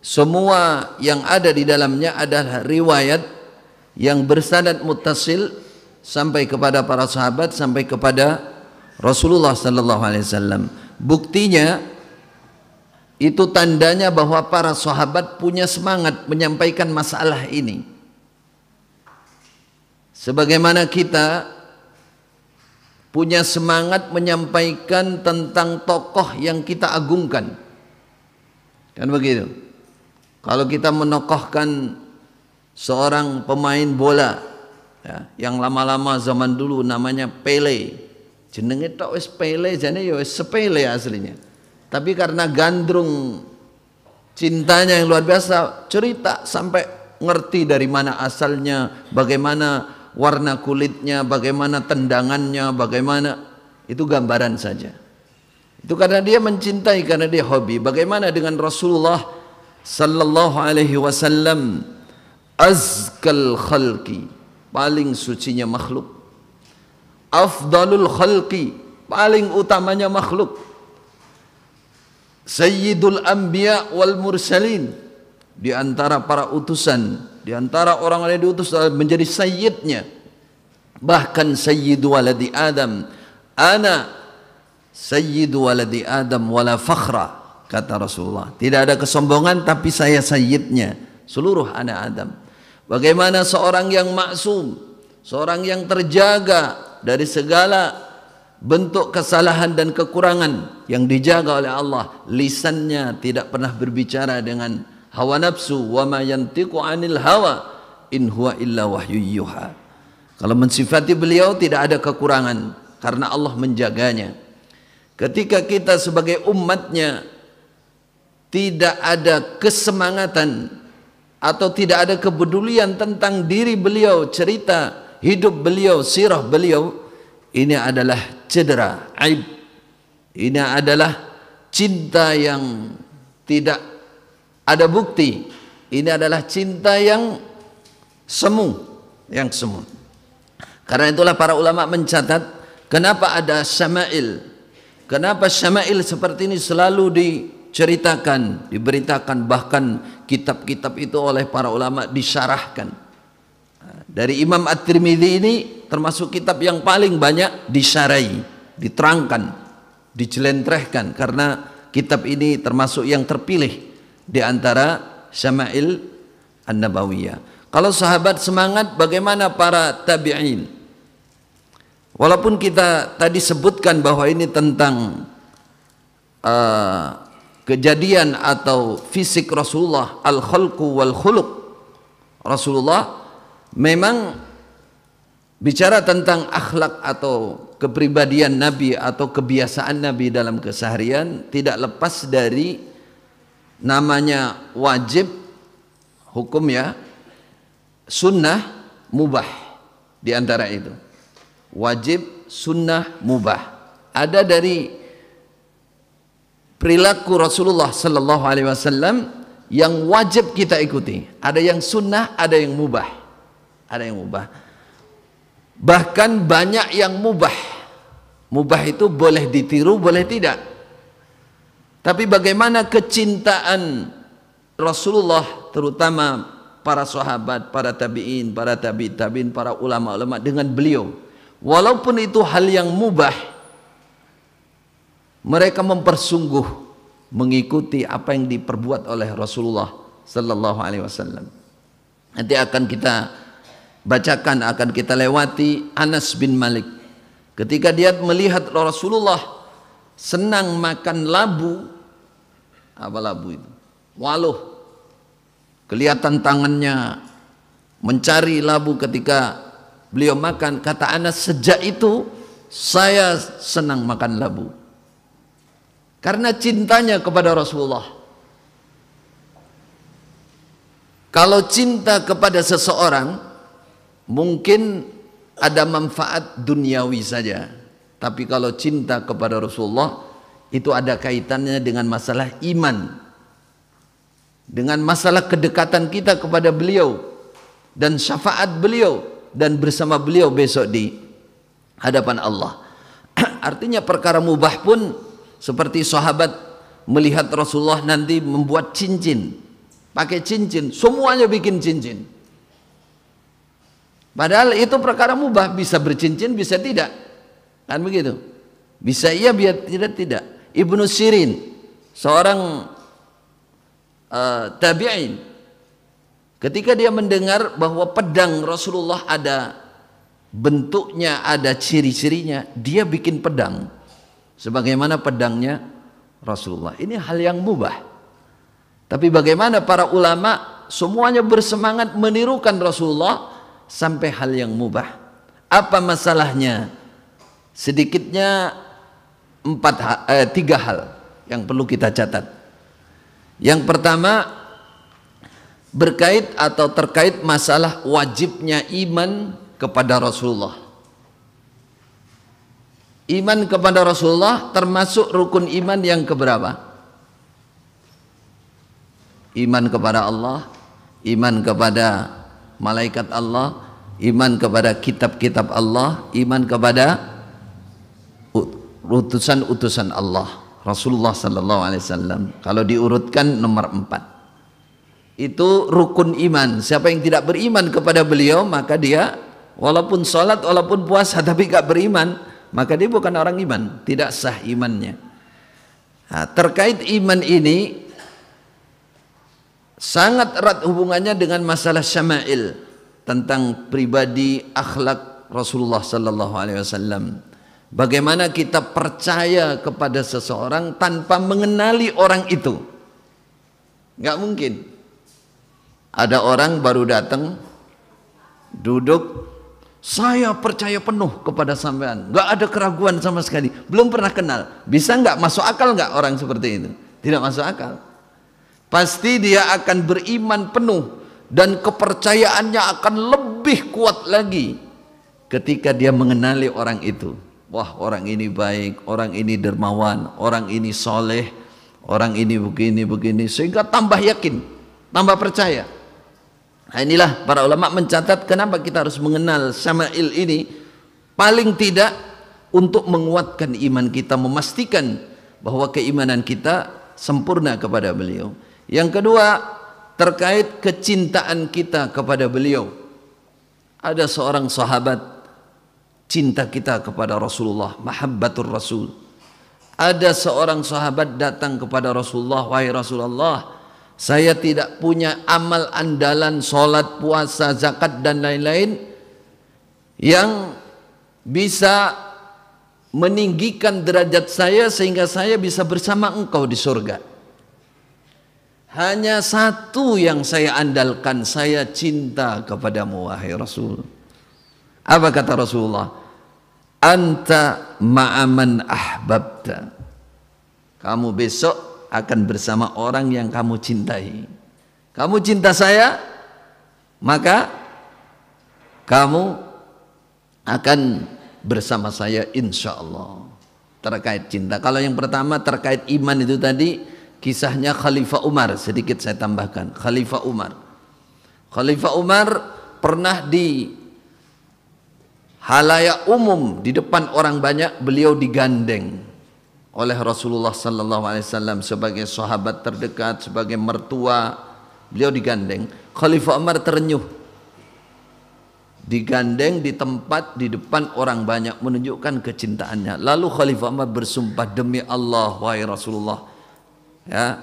semua yang ada di dalamnya adalah riwayat yang bersanad muttasil sampai kepada para sahabat sampai kepada Rasulullah sallallahu alaihi wasallam. Buktinya itu tandanya bahwa para sahabat punya semangat menyampaikan masalah ini. Sebagaimana kita punya semangat menyampaikan tentang tokoh yang kita agungkan. Kan begitu. Kalau kita menokohkan seorang pemain bola ya, yang lama-lama zaman dulu namanya Pele. Jenenge tok wis Pele jane ya wis sepele aslinya. Tapi karena gandrung cintanya yang luar biasa, cerita sampai ngerti dari mana asalnya, bagaimana warna kulitnya, bagaimana tendangannya, bagaimana itu gambaran saja. Itu karena dia mencintai karena dia hobi. Bagaimana dengan Rasulullah sallallahu alaihi wasallam azkal khalqi, paling sucinya makhluk. Afdalul khalqi, paling utamanya makhluk. Sayyidul Anbiya wal Mursalin di antara para utusan, di antara orang yang diutus menjadi sayyidnya. Bahkan sayyidu waladi Adam, ana sayyidu waladi Adam wala fakhra kata Rasulullah. Tidak ada kesombongan tapi saya sayyidnya seluruh anak Adam. Bagaimana seorang yang maksum, seorang yang terjaga dari segala bentuk kesalahan dan kekurangan yang dijaga oleh Allah lisannya tidak pernah berbicara dengan hawa nafsu wa ma yantiqu anil hawa in huwa illa wahyu yuha kalau mensifati beliau tidak ada kekurangan karena Allah menjaganya ketika kita sebagai umatnya tidak ada kesemangatan atau tidak ada kepedulian tentang diri beliau cerita hidup beliau sirah beliau ini adalah cedera, aib. Ini adalah cinta yang tidak ada bukti. Ini adalah cinta yang semu, yang semu. Karena itulah para ulama mencatat kenapa ada Syama'il. Kenapa Syama'il seperti ini selalu diceritakan, diberitakan bahkan kitab-kitab itu oleh para ulama disyarahkan dari Imam At-Tirmidzi ini termasuk kitab yang paling banyak disarai, diterangkan, dijelentrehkan karena kitab ini termasuk yang terpilih di antara Syama'il An-Nabawiyah. Kalau sahabat semangat bagaimana para tabi'in? Walaupun kita tadi sebutkan bahwa ini tentang uh, kejadian atau fisik Rasulullah al-khalqu wal khuluq. Rasulullah memang bicara tentang akhlak atau kepribadian Nabi atau kebiasaan Nabi dalam keseharian tidak lepas dari namanya wajib hukum ya sunnah mubah di antara itu wajib sunnah mubah ada dari perilaku Rasulullah Sallallahu Alaihi Wasallam yang wajib kita ikuti ada yang sunnah ada yang mubah ada yang mubah bahkan banyak yang mubah mubah itu boleh ditiru boleh tidak tapi bagaimana kecintaan Rasulullah terutama para sahabat, para tabi'in, para tabi' tabi'in, para ulama-ulama dengan beliau. Walaupun itu hal yang mubah, mereka mempersungguh mengikuti apa yang diperbuat oleh Rasulullah sallallahu alaihi wasallam. Nanti akan kita bacakan akan kita lewati Anas bin Malik ketika dia melihat Rasulullah senang makan labu apa labu itu waluh kelihatan tangannya mencari labu ketika beliau makan kata Anas sejak itu saya senang makan labu karena cintanya kepada Rasulullah kalau cinta kepada seseorang mungkin ada manfaat duniawi saja. Tapi kalau cinta kepada Rasulullah itu ada kaitannya dengan masalah iman. Dengan masalah kedekatan kita kepada beliau dan syafaat beliau dan bersama beliau besok di hadapan Allah. [clears throat] Artinya perkara mubah pun seperti sahabat melihat Rasulullah nanti membuat cincin, pakai cincin, semuanya bikin cincin. Padahal itu perkara mubah, bisa bercincin, bisa tidak. Kan begitu? Bisa iya, biar tidak tidak. Ibnu Sirin, seorang uh, tabi'in, ketika dia mendengar bahwa pedang Rasulullah ada bentuknya, ada ciri-cirinya, dia bikin pedang. Sebagaimana pedangnya Rasulullah. Ini hal yang mubah. Tapi bagaimana para ulama semuanya bersemangat menirukan Rasulullah sampai hal yang mubah. Apa masalahnya? Sedikitnya empat eh, tiga hal yang perlu kita catat. Yang pertama berkait atau terkait masalah wajibnya iman kepada Rasulullah. Iman kepada Rasulullah termasuk rukun iman yang keberapa? Iman kepada Allah, iman kepada malaikat Allah, iman kepada kitab-kitab Allah, iman kepada utusan-utusan Allah. Rasulullah Sallallahu Alaihi Wasallam. Kalau diurutkan nomor empat, itu rukun iman. Siapa yang tidak beriman kepada beliau, maka dia walaupun sholat, walaupun puasa, [laughs] tapi gak beriman, maka dia bukan orang iman, tidak sah imannya. Nah, terkait iman ini sangat erat hubungannya dengan masalah syama'il tentang pribadi akhlak Rasulullah sallallahu alaihi wasallam. Bagaimana kita percaya kepada seseorang tanpa mengenali orang itu? Enggak mungkin. Ada orang baru datang duduk saya percaya penuh kepada sampean nggak ada keraguan sama sekali belum pernah kenal bisa nggak masuk akal nggak orang seperti itu tidak masuk akal Pasti dia akan beriman penuh dan kepercayaannya akan lebih kuat lagi ketika dia mengenali orang itu. Wah, orang ini baik, orang ini dermawan, orang ini soleh, orang ini begini begini sehingga tambah yakin, tambah percaya. Nah, inilah para ulama mencatat kenapa kita harus mengenal Samail ini paling tidak untuk menguatkan iman kita, memastikan bahwa keimanan kita sempurna kepada beliau. Yang kedua, terkait kecintaan kita kepada beliau. Ada seorang sahabat cinta kita kepada Rasulullah, mahabbatur Rasul. Ada seorang sahabat datang kepada Rasulullah, wahai Rasulullah, saya tidak punya amal andalan salat, puasa, zakat dan lain-lain yang bisa meninggikan derajat saya sehingga saya bisa bersama engkau di surga. Hanya satu yang saya andalkan, saya cinta kepadamu wahai Rasul. Apa kata Rasulullah? Anta ma'aman ahbabta. Kamu besok akan bersama orang yang kamu cintai. Kamu cinta saya, maka kamu akan bersama saya insya Allah terkait cinta. Kalau yang pertama terkait iman itu tadi, kisahnya Khalifah Umar sedikit saya tambahkan Khalifah Umar Khalifah Umar pernah di halayak umum di depan orang banyak beliau digandeng oleh Rasulullah sallallahu alaihi wasallam sebagai sahabat terdekat sebagai mertua beliau digandeng Khalifah Umar terenyuh digandeng di tempat di depan orang banyak menunjukkan kecintaannya lalu Khalifah Umar bersumpah demi Allah wahai Rasulullah ya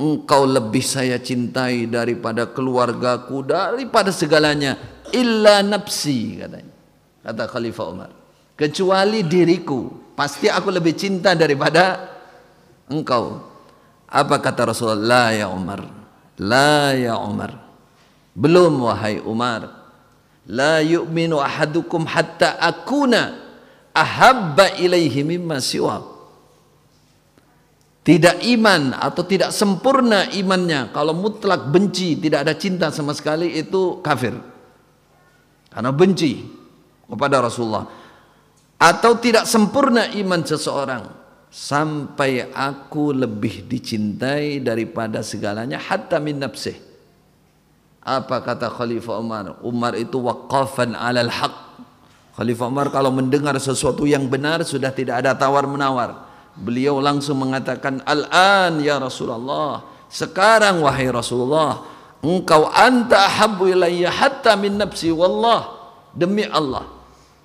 engkau lebih saya cintai daripada keluargaku daripada segalanya illa nafsi katanya kata Khalifah Umar kecuali diriku pasti aku lebih cinta daripada engkau apa kata Rasulullah la ya Umar la ya Umar belum wahai Umar la yu'minu ahadukum hatta akuna ahabba ilaihi mimma siwak tidak iman atau tidak sempurna imannya kalau mutlak benci tidak ada cinta sama sekali itu kafir karena benci kepada Rasulullah atau tidak sempurna iman seseorang sampai aku lebih dicintai daripada segalanya hatta min nafsih apa kata Khalifah Umar Umar itu waqafan alal haq Khalifah Umar kalau mendengar sesuatu yang benar sudah tidak ada tawar menawar Beliau langsung mengatakan, Al-an ya Rasulullah, sekarang wahai Rasulullah, engkau anta ahabu ilayya hatta min nafsi wallah, demi Allah.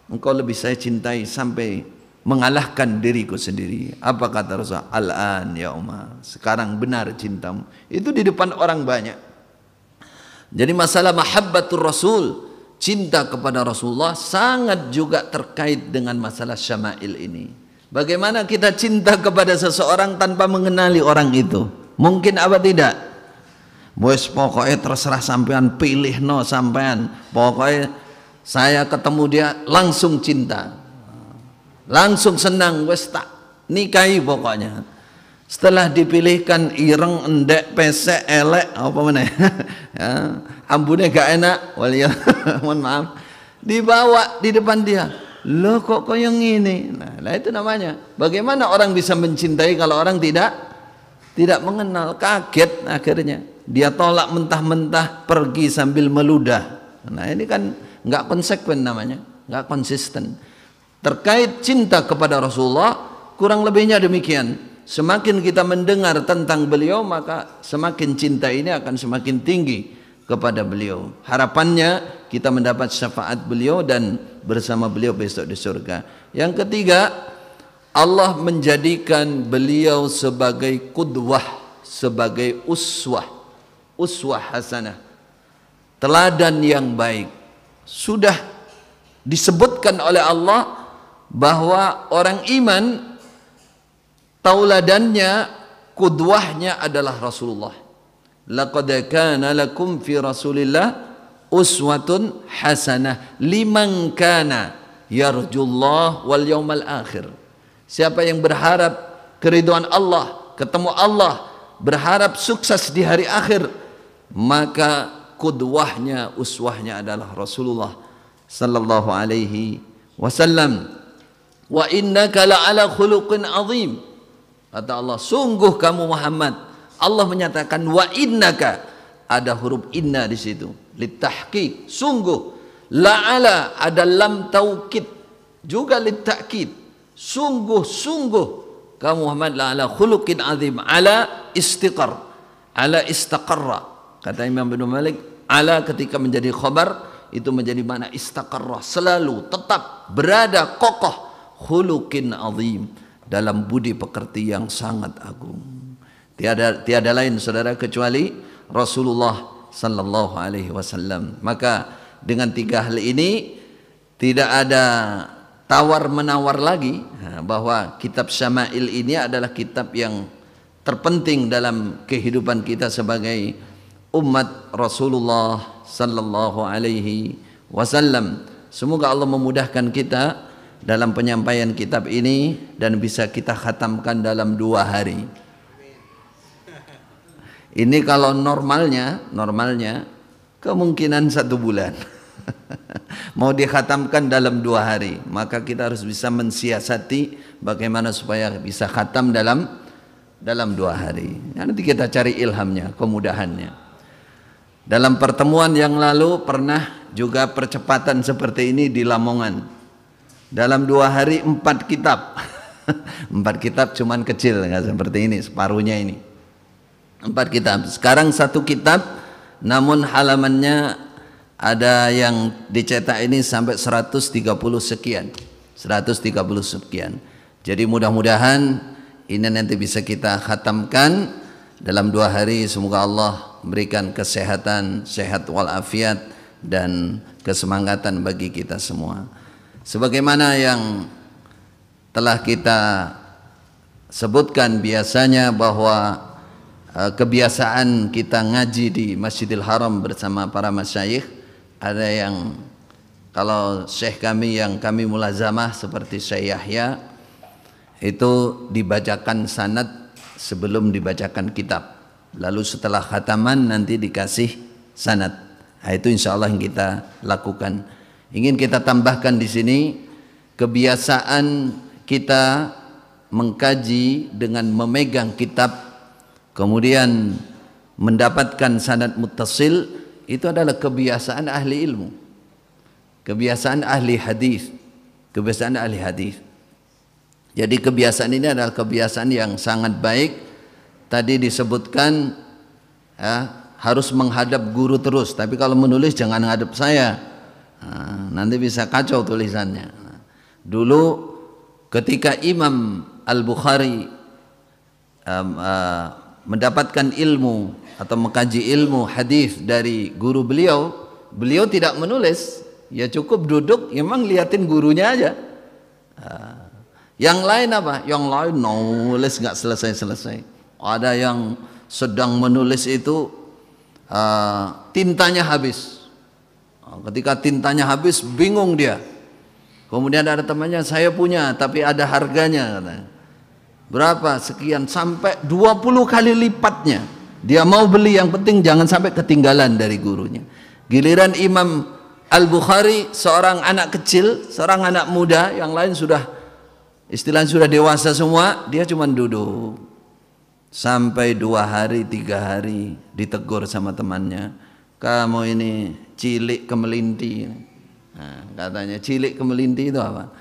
Engkau lebih saya cintai sampai mengalahkan diriku sendiri. Apa kata Rasulullah Al-an ya Umar, sekarang benar cintamu. Itu di depan orang banyak. Jadi masalah mahabbatul Rasul, cinta kepada Rasulullah sangat juga terkait dengan masalah syama'il ini. Bagaimana kita cinta kepada seseorang tanpa mengenali orang itu? Mungkin apa tidak? Bos pokoknya terserah sampean pilih no sampean. Pokoknya saya ketemu dia langsung cinta. Langsung senang wes tak nikahi pokoknya. Setelah dipilihkan ireng, endek, pesek, elek, apa mana? [laughs] ya, ambune gak enak, waliya, [laughs] mohon maaf. Dibawa di depan dia lo kok kau yang ini? Nah, nah itu namanya. Bagaimana orang bisa mencintai kalau orang tidak tidak mengenal, kaget akhirnya. Dia tolak mentah-mentah pergi sambil meludah. Nah ini kan nggak konsekuen namanya, nggak konsisten. Terkait cinta kepada Rasulullah, kurang lebihnya demikian. Semakin kita mendengar tentang beliau, maka semakin cinta ini akan semakin tinggi kepada beliau. Harapannya kita mendapat syafaat beliau dan bersama beliau besok di surga. Yang ketiga, Allah menjadikan beliau sebagai kudwah, sebagai uswah, uswah hasanah. Teladan yang baik. Sudah disebutkan oleh Allah bahwa orang iman tauladannya, kudwahnya adalah Rasulullah. Laqad kana lakum fi Rasulillah uswatun hasanah liman kana yarjullah wal yaumal akhir. Siapa yang berharap keriduan Allah, ketemu Allah, berharap sukses di hari akhir, maka kudwahnya, uswahnya adalah Rasulullah sallallahu alaihi wasallam. Wa innaka la'ala khuluqin azim. Kata Allah, sungguh kamu Muhammad. Allah menyatakan wa innaka ada huruf inna di situ litahki sungguh la'ala ada lam taukid juga litakid sungguh-sungguh kamu Muhammad la'ala khuluqin azim ala istiqar ala istaqarra kata Imam bin Malik ala ketika menjadi khabar itu menjadi mana istaqarra selalu tetap berada kokoh khuluqin azim dalam budi pekerti yang sangat agung tiada tiada lain saudara kecuali Rasulullah sallallahu alaihi wasallam. Maka dengan tiga hal ini tidak ada tawar menawar lagi bahwa kitab Syama'il ini adalah kitab yang terpenting dalam kehidupan kita sebagai umat Rasulullah sallallahu alaihi wasallam. Semoga Allah memudahkan kita dalam penyampaian kitab ini dan bisa kita khatamkan dalam dua hari. Ini kalau normalnya, normalnya kemungkinan satu bulan. [laughs] Mau dikhatamkan dalam dua hari, maka kita harus bisa mensiasati bagaimana supaya bisa khatam dalam dalam dua hari. Nah, nanti kita cari ilhamnya, kemudahannya. Dalam pertemuan yang lalu pernah juga percepatan seperti ini di Lamongan. Dalam dua hari empat kitab, [laughs] empat kitab cuman kecil nggak seperti ini separuhnya ini empat kitab sekarang satu kitab namun halamannya ada yang dicetak ini sampai 130 sekian 130 sekian jadi mudah-mudahan ini nanti bisa kita khatamkan dalam dua hari semoga Allah memberikan kesehatan sehat walafiat dan kesemangatan bagi kita semua sebagaimana yang telah kita sebutkan biasanya bahwa Eh, kebiasaan kita ngaji di Masjidil Haram bersama para masyayikh ada yang kalau syekh kami yang kami mulazamah seperti Syekh Yahya itu dibacakan sanad sebelum dibacakan kitab lalu setelah khataman nanti dikasih sanad nah, itu insya Allah yang kita lakukan ingin kita tambahkan di sini kebiasaan kita mengkaji dengan memegang kitab kemudian mendapatkan sanad muttasil itu adalah kebiasaan ahli ilmu kebiasaan ahli hadis kebiasaan ahli hadis jadi kebiasaan ini adalah kebiasaan yang sangat baik tadi disebutkan ya, harus menghadap guru terus tapi kalau menulis jangan menghadap saya nanti bisa kacau tulisannya dulu ketika Imam Al Bukhari um, uh, eh, mendapatkan ilmu atau mengkaji ilmu hadis dari guru beliau, beliau tidak menulis, ya cukup duduk, ya emang liatin gurunya aja. Ah. Yang lain apa? Yang lain nulis nggak selesai-selesai. Ada yang sedang menulis itu uh, tintanya habis. Ah, ketika tintanya habis, bingung dia. Kemudian ada temannya, saya punya, tapi ada harganya berapa sekian sampai 20 kali lipatnya dia mau beli yang penting jangan sampai ketinggalan dari gurunya giliran Imam Al-Bukhari seorang anak kecil seorang anak muda yang lain sudah istilah sudah dewasa semua dia cuma duduk sampai dua hari tiga hari ditegur sama temannya kamu ini cilik kemelinti nah, katanya cilik kemelinti itu apa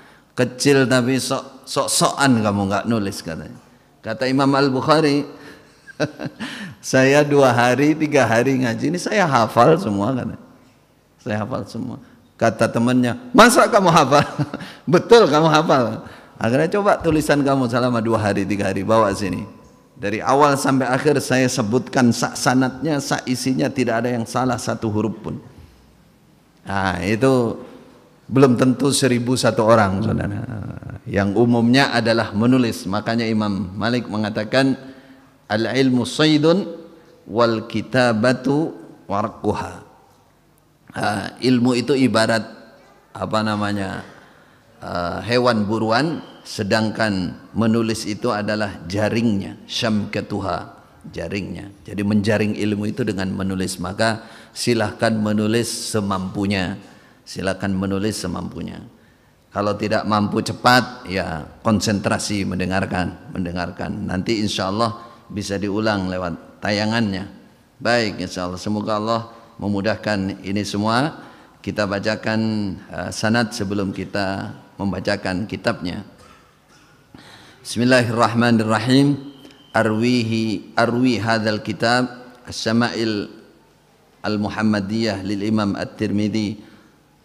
kecil tapi sok sok-sokan kamu nggak nulis katanya. Kata Imam Al Bukhari, [laughs] saya dua hari tiga hari ngaji ini saya hafal semua katanya. Saya hafal semua. Kata temannya, masa kamu hafal? [laughs] Betul kamu hafal. Akhirnya coba tulisan kamu selama dua hari tiga hari bawa sini. Dari awal sampai akhir saya sebutkan sak sanatnya, sak isinya tidak ada yang salah satu huruf pun. Nah itu belum tentu seribu satu orang saudara yang umumnya adalah menulis makanya Imam Malik mengatakan al ilmu saydun wal kitabatu warquha uh, ilmu itu ibarat apa namanya uh, hewan buruan sedangkan menulis itu adalah jaringnya syam ketuha jaringnya jadi menjaring ilmu itu dengan menulis maka silahkan menulis semampunya silakan menulis semampunya. Kalau tidak mampu cepat, ya konsentrasi mendengarkan, mendengarkan. Nanti insya Allah bisa diulang lewat tayangannya. Baik, insya Allah. Semoga Allah memudahkan ini semua. Kita bacakan eh, sanad sebelum kita membacakan kitabnya. Bismillahirrahmanirrahim. Arwihi arwi hadzal kitab As-Sama'il Al-Muhammadiyah lil Imam At-Tirmidzi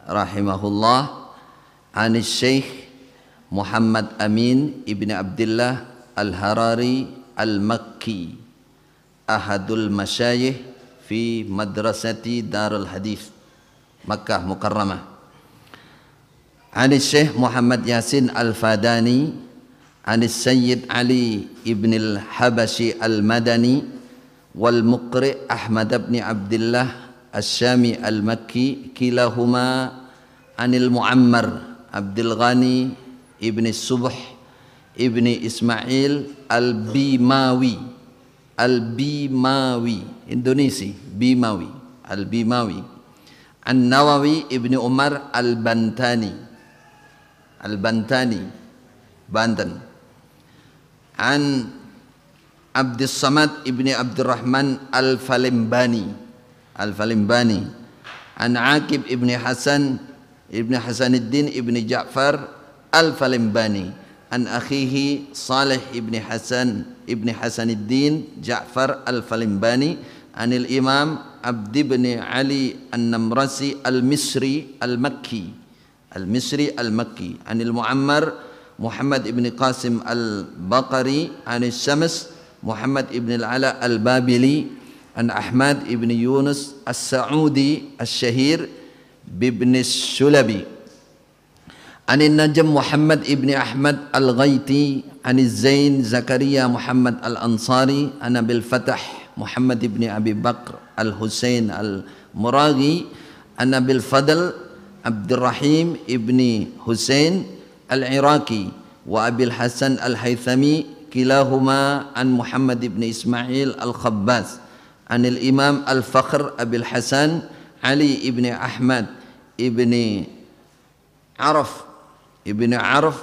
رحمه الله عن الشيخ محمد أمين ابن عبد الله الهراري المكي أحد المشايخ في مدرسة دار الحديث مكة مكرمة عن الشيخ محمد ياسين الفاداني عن السيد علي ابن الحبشي المدني والمقرئ أحمد بن عبد الله Asyami Al-Makki kilahuma Anil Muammar Abdul Ghani Ibni Subh Ibni Ismail Al-Bimawi Al-Bimawi Indonesia Bimawi Al-Bimawi An-Nawawi Ibni Umar Al-Bantani Al-Bantani Banten An Abdus Samad Ibni Abdurrahman Al-Falimbani الفلمباني عن عاكب ابن حسن ابن حسن الدين ابن جعفر الفلمباني عن أخيه صالح ابن حسن ابن حسن الدين جعفر الفلمباني عن الإمام عبد بن علي النمرسي المصري المكي المصري المكي عن المعمر محمد بن قاسم البقري عن الشمس محمد بن العلاء البابلي عن أحمد بن يونس السعودي الشهير بابن الشلبي عن النجم محمد بن أحمد الغيتي عن الزين زكريا محمد الأنصاري عن أبي الفتح محمد بن أبي بكر الحسين المراغي عن أبي الفضل عبد الرحيم بن حسين العراقي وأبي الحسن الهيثمي كلاهما عن محمد بن إسماعيل الخباز عن الإمام الفخر أبي الحسن علي بن أحمد بن عرف بن عرف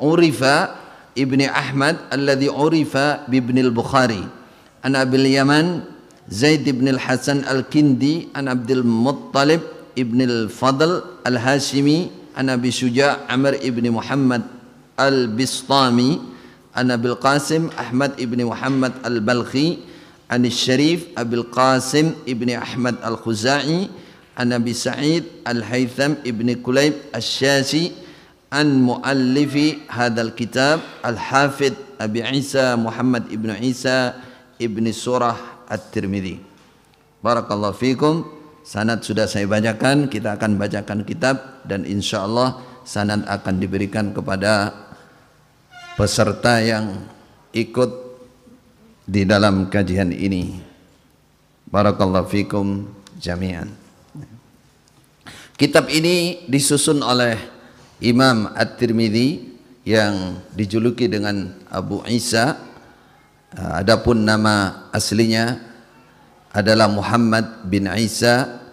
عرف ابن أحمد الذي عرف بابن البخاري عن أبي اليمن زيد بن الحسن الكندي عن عبد المطلب ابن الفضل الهاشمي عن أبي شجاع عمر بن محمد البسطامي An Abil Qasim Ahmad ibni Muhammad Al-Balqi An Sharif Abil Qasim ibni Ahmad Al-Khuzai An Abi Sa'id Al-Haytham ibni Kulayb al Shasi, An Muallifi Hadal Kitab Al-Hafid Abi Isa Muhammad ibnu Isa ibni Surah At-Tirmidhi Barakallahu fikum Sanat sudah saya bacakan Kita akan bacakan kitab Dan insya Allah sanat akan diberikan kepada peserta yang ikut di dalam kajian ini. Barakallahu fikum jami'an. Kitab ini disusun oleh Imam At-Tirmidzi yang dijuluki dengan Abu Isa. Ah, adapun nama aslinya adalah Muhammad bin Isa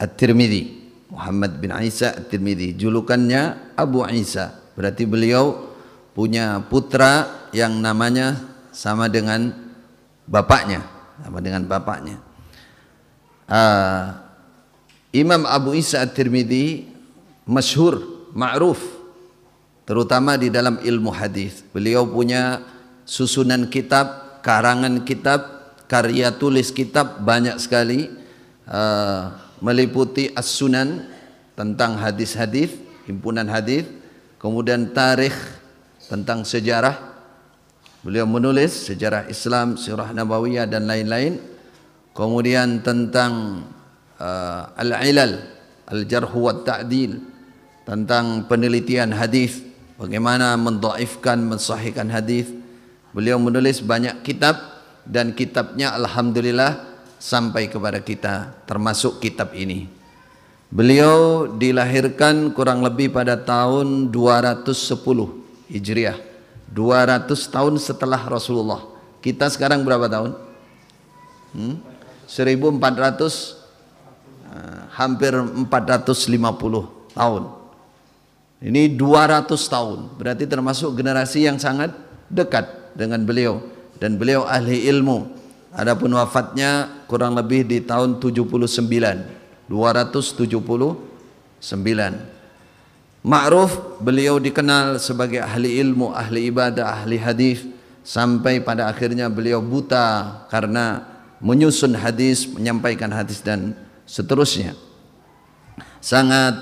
At-Tirmidzi. Muhammad bin Isa At-Tirmidzi. Julukannya Abu Isa. Berarti beliau punya putra yang namanya sama dengan bapaknya, sama dengan bapaknya. Uh, Imam Abu Isa At-Tirmidzi masyhur, ma'ruf terutama di dalam ilmu hadis. Beliau punya susunan kitab, karangan kitab, karya tulis kitab banyak sekali uh, meliputi As-Sunan tentang hadis-hadis, himpunan hadis, kemudian tarikh tentang sejarah. Beliau menulis sejarah Islam, sirah Nabawiyah dan lain-lain. Kemudian tentang uh, al-ilal, al-jarh wa ta'dil, tentang penelitian hadis, bagaimana mendhaifkan, mensahihkan hadis. Beliau menulis banyak kitab dan kitabnya alhamdulillah sampai kepada kita termasuk kitab ini. Beliau dilahirkan kurang lebih pada tahun 210 Hijriah 200 tahun setelah Rasulullah kita sekarang berapa tahun hmm? 1400 eh, hampir 450 tahun ini 200 tahun berarti termasuk generasi yang sangat dekat dengan beliau dan beliau ahli ilmu Adapun wafatnya kurang lebih di tahun 79 279 Ma'ruf beliau dikenal sebagai ahli ilmu, ahli ibadah, ahli hadis sampai pada akhirnya beliau buta karena menyusun hadis, menyampaikan hadis dan seterusnya. Sangat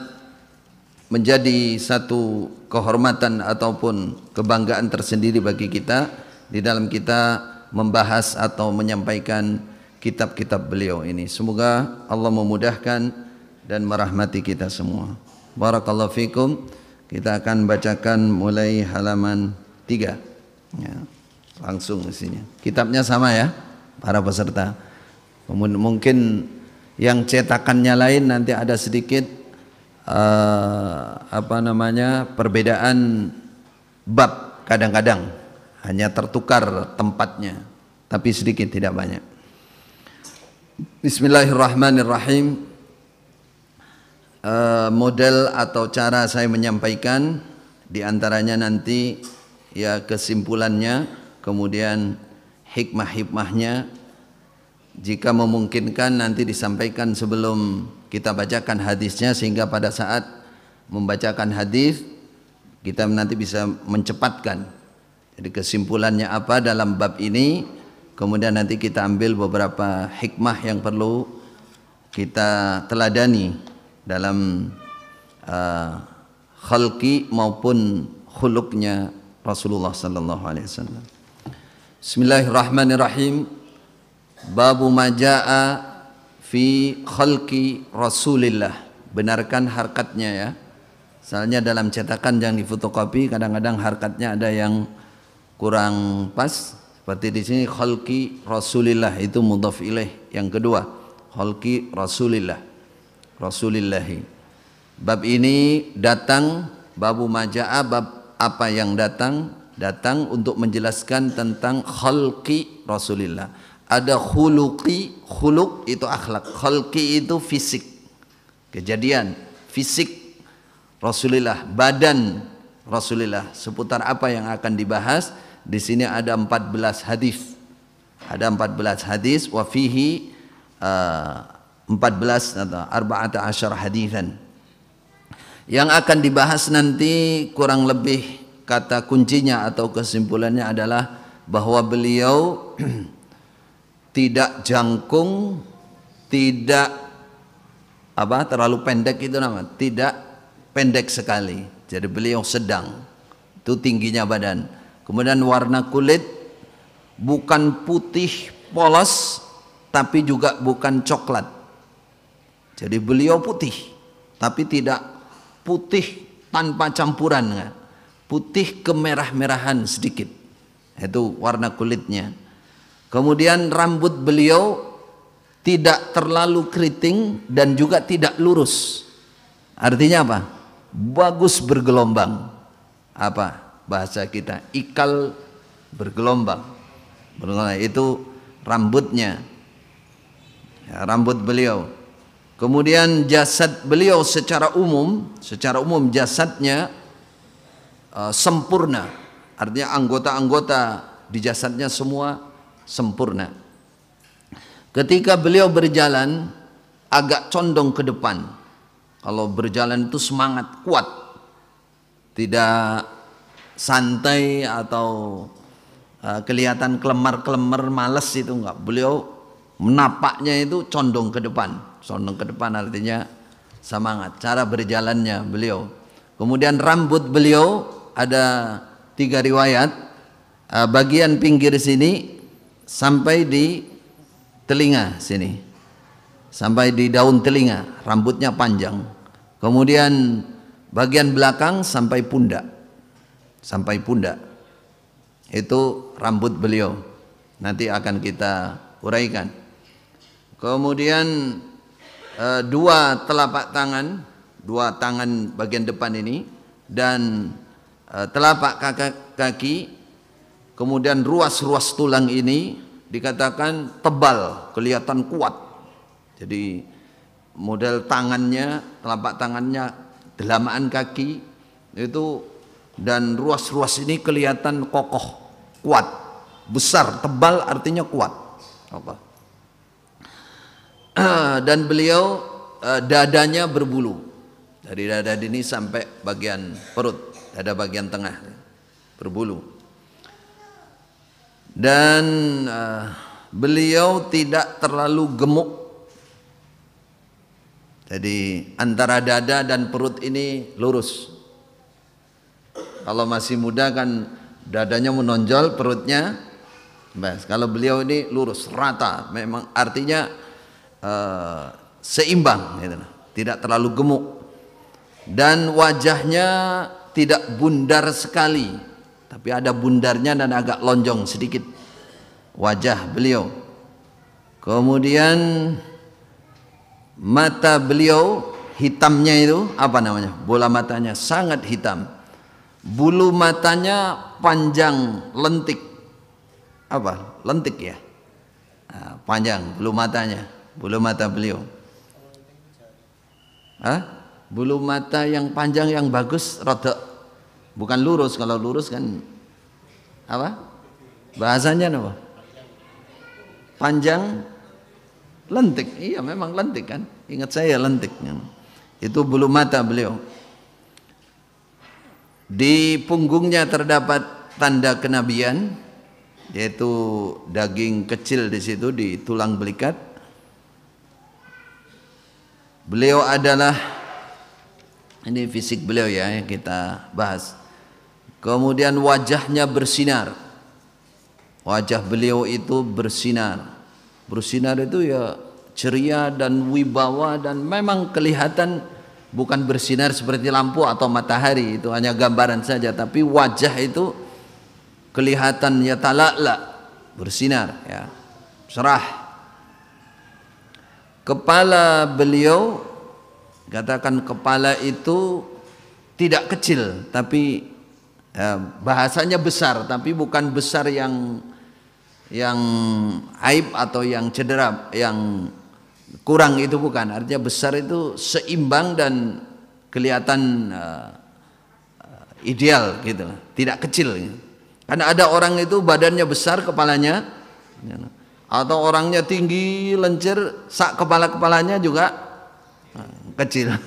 menjadi satu kehormatan ataupun kebanggaan tersendiri bagi kita di dalam kita membahas atau menyampaikan kitab-kitab beliau ini. Semoga Allah memudahkan dan merahmati kita semua. Barakallahu fikum. Kita akan bacakan mulai halaman 3. Ya, langsung isinya. Kitabnya sama ya para peserta. Mungkin yang cetakannya lain nanti ada sedikit uh, apa namanya perbedaan bab kadang-kadang hanya tertukar tempatnya tapi sedikit tidak banyak Bismillahirrahmanirrahim Eh, model atau cara saya menyampaikan di antaranya nanti ya kesimpulannya, kemudian hikmah-hikmahnya jika memungkinkan nanti disampaikan sebelum kita bacakan hadisnya sehingga pada saat membacakan hadis kita nanti bisa mencepatkan jadi kesimpulannya apa dalam bab ini kemudian nanti kita ambil beberapa hikmah yang perlu kita teladani dalam uh, khalqi maupun khuluknya Rasulullah sallallahu alaihi wasallam. Bismillahirrahmanirrahim. Babu majaa fi khalqi Rasulillah. Benarkan harkatnya ya. Soalnya dalam cetakan yang difotokopi kadang-kadang harkatnya ada yang kurang pas. Seperti di sini khalqi Rasulillah itu mudhaf ilaih. Yang kedua, khalqi Rasulillah. Rasulillahi. Bab ini datang babu maja'a bab apa yang datang datang untuk menjelaskan tentang khalqi Rasulillah. Ada khuluqi, khuluq itu akhlak, khalqi itu fisik. Kejadian fisik Rasulillah, badan Rasulillah. Seputar apa yang akan dibahas? Di sini ada 14 hadis. Ada 14 hadis wa fihi uh, 14 atau arba'ata asyar hadithan yang akan dibahas nanti kurang lebih kata kuncinya atau kesimpulannya adalah bahwa beliau [clears throat] tidak jangkung tidak apa terlalu pendek itu nama tidak pendek sekali jadi beliau sedang itu tingginya badan kemudian warna kulit bukan putih polos tapi juga bukan coklat jadi beliau putih, tapi tidak putih tanpa campuran, putih kemerah-merahan sedikit. Itu warna kulitnya. Kemudian rambut beliau tidak terlalu keriting dan juga tidak lurus. Artinya apa? Bagus bergelombang. Apa bahasa kita? Ikal bergelombang. itu rambutnya. Ya, rambut beliau Kemudian jasad beliau secara umum, secara umum jasadnya uh, sempurna. Artinya anggota-anggota di jasadnya semua sempurna. Ketika beliau berjalan agak condong ke depan. Kalau berjalan itu semangat kuat. Tidak santai atau uh, kelihatan kelemar-kelemar males itu enggak. Beliau menapaknya itu condong ke depan Sondong ke depan artinya semangat. Cara berjalannya beliau. Kemudian rambut beliau ada tiga riwayat. Eh, bagian pinggir sini sampai di telinga sini. Sampai di daun telinga. Rambutnya panjang. Kemudian bagian belakang sampai pundak. Sampai pundak. Itu rambut beliau. Nanti akan kita uraikan. Kemudian Eh, dua telapak tangan, dua tangan bagian depan ini dan eh, telapak kaki, kemudian ruas-ruas tulang ini dikatakan tebal, kelihatan kuat. Jadi model tangannya, telapak tangannya, delamaan kaki itu dan ruas-ruas ini kelihatan kokoh, kuat, besar, tebal artinya kuat. Allah. [clears throat] dan beliau eh, dadanya berbulu dari dada ini sampai bagian perut dada bagian tengah berbulu dan eh, beliau tidak terlalu gemuk jadi antara dada dan perut ini lurus kalau masih muda kan dadanya menonjol perutnya bas kalau beliau ini lurus rata memang artinya Eh, seimbang gitu. tidak terlalu gemuk dan wajahnya tidak bundar sekali tapi ada bundarnya dan agak lonjong sedikit wajah beliau kemudian mata beliau hitamnya itu apa namanya bola matanya sangat hitam bulu matanya panjang lentik apa lentik ya ah, panjang bulu matanya bulu mata beliau Hah? bulu mata yang panjang yang bagus rodok bukan lurus kalau lurus kan apa bahasanya apa panjang lentik iya memang lentik kan ingat saya lentik itu bulu mata beliau di punggungnya terdapat tanda kenabian yaitu daging kecil di situ di tulang belikat Beliau adalah ini fisik beliau ya yang kita bahas. Kemudian wajahnya bersinar. Wajah beliau itu bersinar. Bersinar itu ya ceria dan wibawa dan memang kelihatan bukan bersinar seperti lampu atau matahari itu hanya gambaran saja tapi wajah itu kelihatan ya talaklah bersinar ya serah Kepala beliau katakan kepala itu tidak kecil tapi eh, bahasanya besar tapi bukan besar yang yang aib atau yang cedera yang kurang itu bukan artinya besar itu seimbang dan kelihatan uh, ideal gitu tidak kecil karena ada orang itu badannya besar kepalanya know. Ya atau orangnya tinggi lencir sak kepala kepalanya juga eh, kecil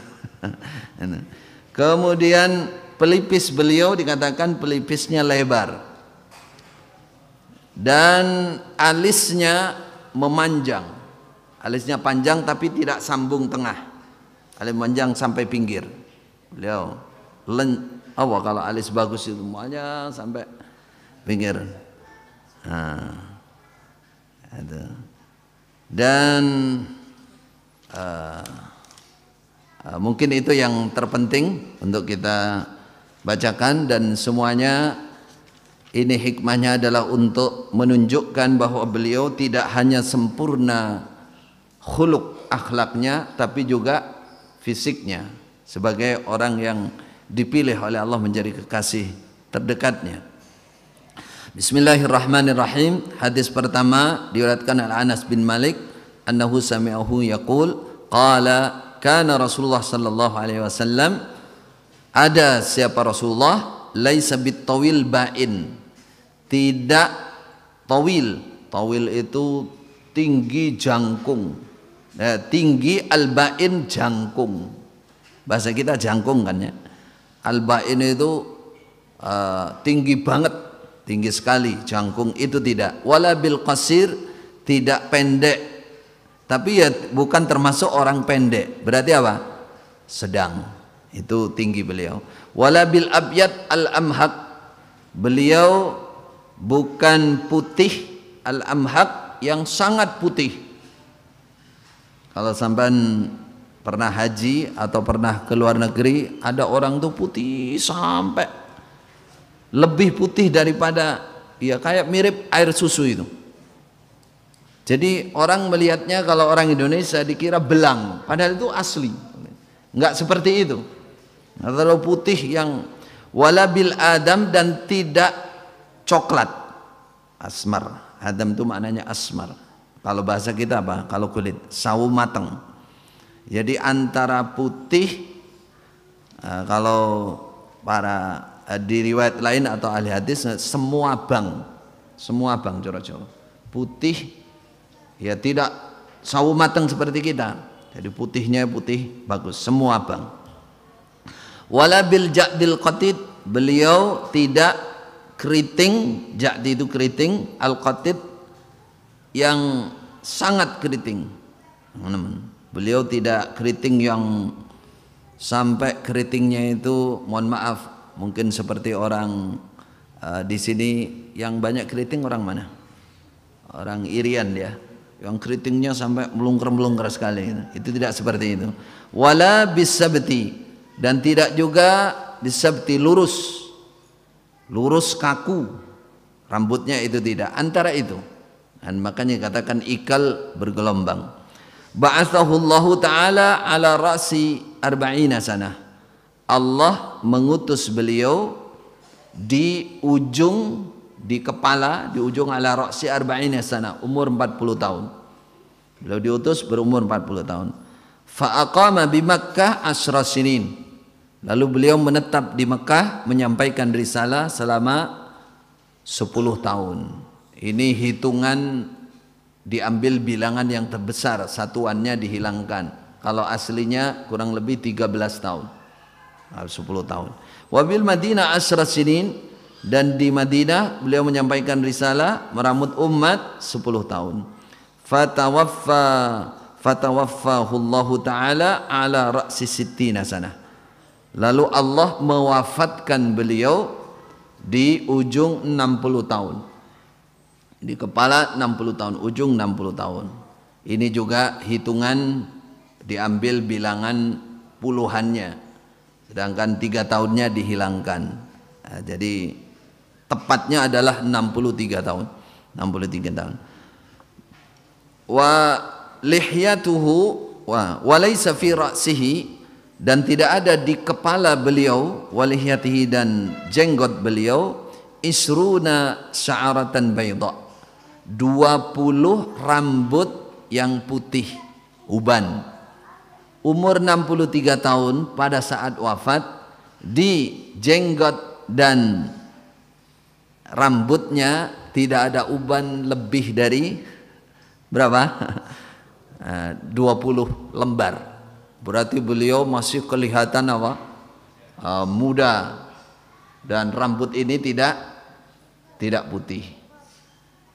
[laughs] kemudian pelipis beliau dikatakan pelipisnya lebar dan alisnya memanjang alisnya panjang tapi tidak sambung tengah alis panjang sampai pinggir beliau len oh kalau alis bagus itu semuanya sampai pinggir nah dan uh, uh, mungkin itu yang terpenting untuk kita bacakan dan semuanya ini hikmahnya adalah untuk menunjukkan bahwa beliau tidak hanya sempurna khuluk akhlaknya tapi juga fisiknya sebagai orang yang dipilih oleh Allah menjadi kekasih terdekatnya. Bismillahirrahmanirrahim. Hadis pertama diriwayatkan Al Anas bin Malik annahu sami'ahu yaqul qala kana Rasulullah sallallahu alaihi wasallam ada siapa Rasulullah laisa bitawil bain tidak tawil tawil itu tinggi jangkung ya, Tinggi tinggi bain jangkung bahasa kita jangkung kan ya Al bain itu uh, tinggi banget tinggi sekali jangkung itu tidak wala bil qasir tidak pendek tapi ya bukan termasuk orang pendek berarti apa sedang itu tinggi beliau wala bil abyad al amhak beliau bukan putih al amhak yang sangat putih kalau sampan pernah haji atau pernah ke luar negeri ada orang tuh putih sampai lebih putih daripada ya kayak mirip air susu itu. Jadi orang melihatnya kalau orang Indonesia dikira belang, padahal itu asli. Enggak seperti itu. Kalau putih yang walabil adam dan tidak coklat. Asmar. Adam itu maknanya asmar. Kalau bahasa kita apa? Kalau kulit sawu mateng. Jadi antara putih eh, kalau para Eh, di riwayat lain atau ahli hadis eh, semua bang semua bang coro-coro putih ya tidak sawu matang seperti kita jadi putihnya putih bagus semua bang wala bil ja'dil qatid beliau tidak keriting jadi itu keriting al qatid yang sangat keriting beliau tidak keriting yang sampai keritingnya itu mohon maaf Mungkin seperti orang uh, di sini yang banyak keriting orang mana? Orang Irian dia. Yang keritingnya sampai melungker-melungker sekali. Itu tidak seperti itu. Wala bisabti dan tidak juga disabti lurus. Lurus kaku. Rambutnya itu tidak. Antara itu. Dan makanya katakan ikal bergelombang. Ba'athahu Allah Ta'ala ala ra'si arba'ina sanah. Allah mengutus beliau di ujung di kepala di ujung ala roksi arba'ina sana umur 40 tahun beliau diutus berumur 40 tahun fa'aqama bi Makkah asra lalu beliau menetap di Mekah menyampaikan risalah selama 10 tahun ini hitungan diambil bilangan yang terbesar satuannya dihilangkan kalau aslinya kurang lebih 13 tahun 10 ah, tahun. Wabil Madinah asrat sinin dan di Madinah beliau menyampaikan risalah meramut umat 10 tahun. Fatawaffa fatawaffahu Allah taala ala ra'si sittina sana. Lalu Allah mewafatkan beliau di ujung 60 tahun. Di kepala 60 tahun, ujung 60 tahun. Ini juga hitungan diambil bilangan puluhannya sedangkan tiga tahunnya dihilangkan nah, jadi tepatnya adalah 63 tahun 63 tahun wa lihyatuhu wa walaysa fi ra'sihi dan tidak ada di kepala beliau walihyatihi dan jenggot beliau isruna sya'aratan bayda 20 rambut yang putih uban umur 63 tahun pada saat wafat di jenggot dan rambutnya tidak ada uban lebih dari berapa? 20 [laughs] eh, lembar. Berarti beliau masih kelihatan apa? Eh, muda dan rambut ini tidak tidak putih.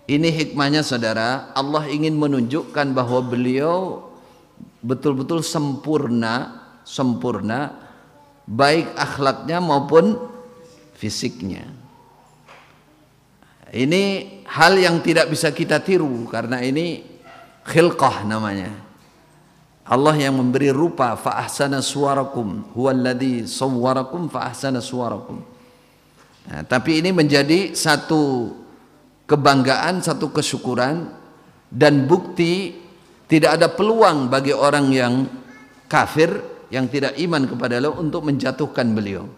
Ini hikmahnya saudara, Allah ingin menunjukkan bahwa beliau betul-betul sempurna, sempurna baik akhlaknya maupun fisiknya. Ini hal yang tidak bisa kita tiru karena ini khilqah namanya. Allah yang memberi rupa fa ahsana suwarakum huwallazi sawwarakum fa ahsana suwarakum. Nah, tapi ini menjadi satu kebanggaan, satu kesyukuran dan bukti tidak ada peluang bagi orang yang kafir yang tidak iman kepada Allah untuk menjatuhkan beliau.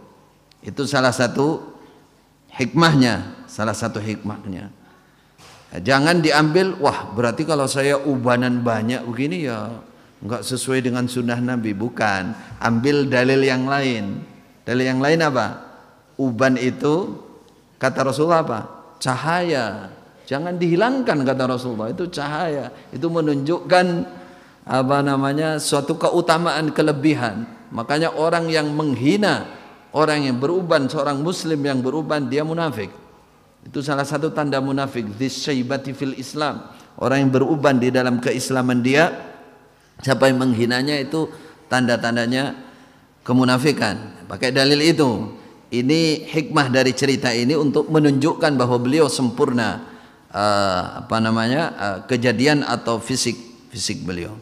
Itu salah satu hikmahnya, salah satu hikmahnya. Jangan diambil, wah berarti kalau saya ubanan banyak begini ya enggak sesuai dengan sunnah Nabi. Bukan, ambil dalil yang lain. Dalil yang lain apa? Uban itu kata Rasulullah apa? Cahaya Jangan dihilangkan kata Rasulullah. Itu cahaya. Itu menunjukkan apa namanya suatu keutamaan kelebihan. Makanya orang yang menghina orang yang beruban, seorang muslim yang beruban dia munafik. Itu salah satu tanda munafik. Dzisyaibati fil Islam. Orang yang beruban di dalam keislaman dia siapa yang menghinanya itu tanda-tandanya kemunafikan. Pakai dalil itu. Ini hikmah dari cerita ini untuk menunjukkan bahwa beliau sempurna uh, apa namanya uh, kejadian atau fisik fisik beliau.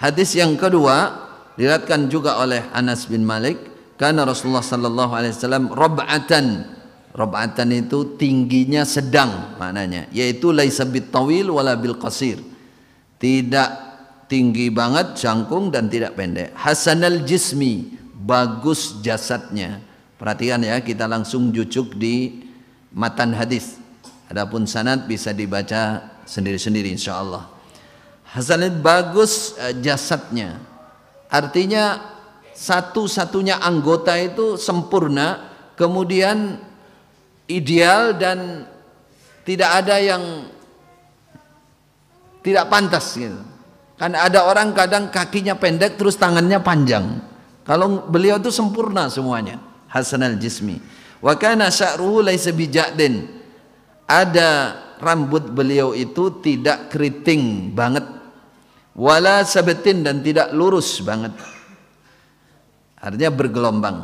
Hadis yang kedua diratkan juga oleh Anas bin Malik karena Rasulullah sallallahu alaihi wasallam robatan robatan itu tingginya sedang maknanya yaitu laisabit tawil walabil qasir tidak tinggi banget jangkung dan tidak pendek hasanal jismi bagus jasadnya perhatikan ya kita langsung jujuk di matan hadis Adapun sanad bisa dibaca sendiri-sendiri insya Allah. Hasanid bagus eh, jasadnya. Artinya satu-satunya anggota itu sempurna, kemudian ideal dan tidak ada yang tidak pantas gitu. Kan ada orang kadang kakinya pendek terus tangannya panjang. Kalau beliau itu sempurna semuanya. Hasan al-Jismi. Wa kana sya'ruhu laisa bijadin ada rambut beliau itu tidak keriting banget wala sabetin dan tidak lurus banget artinya bergelombang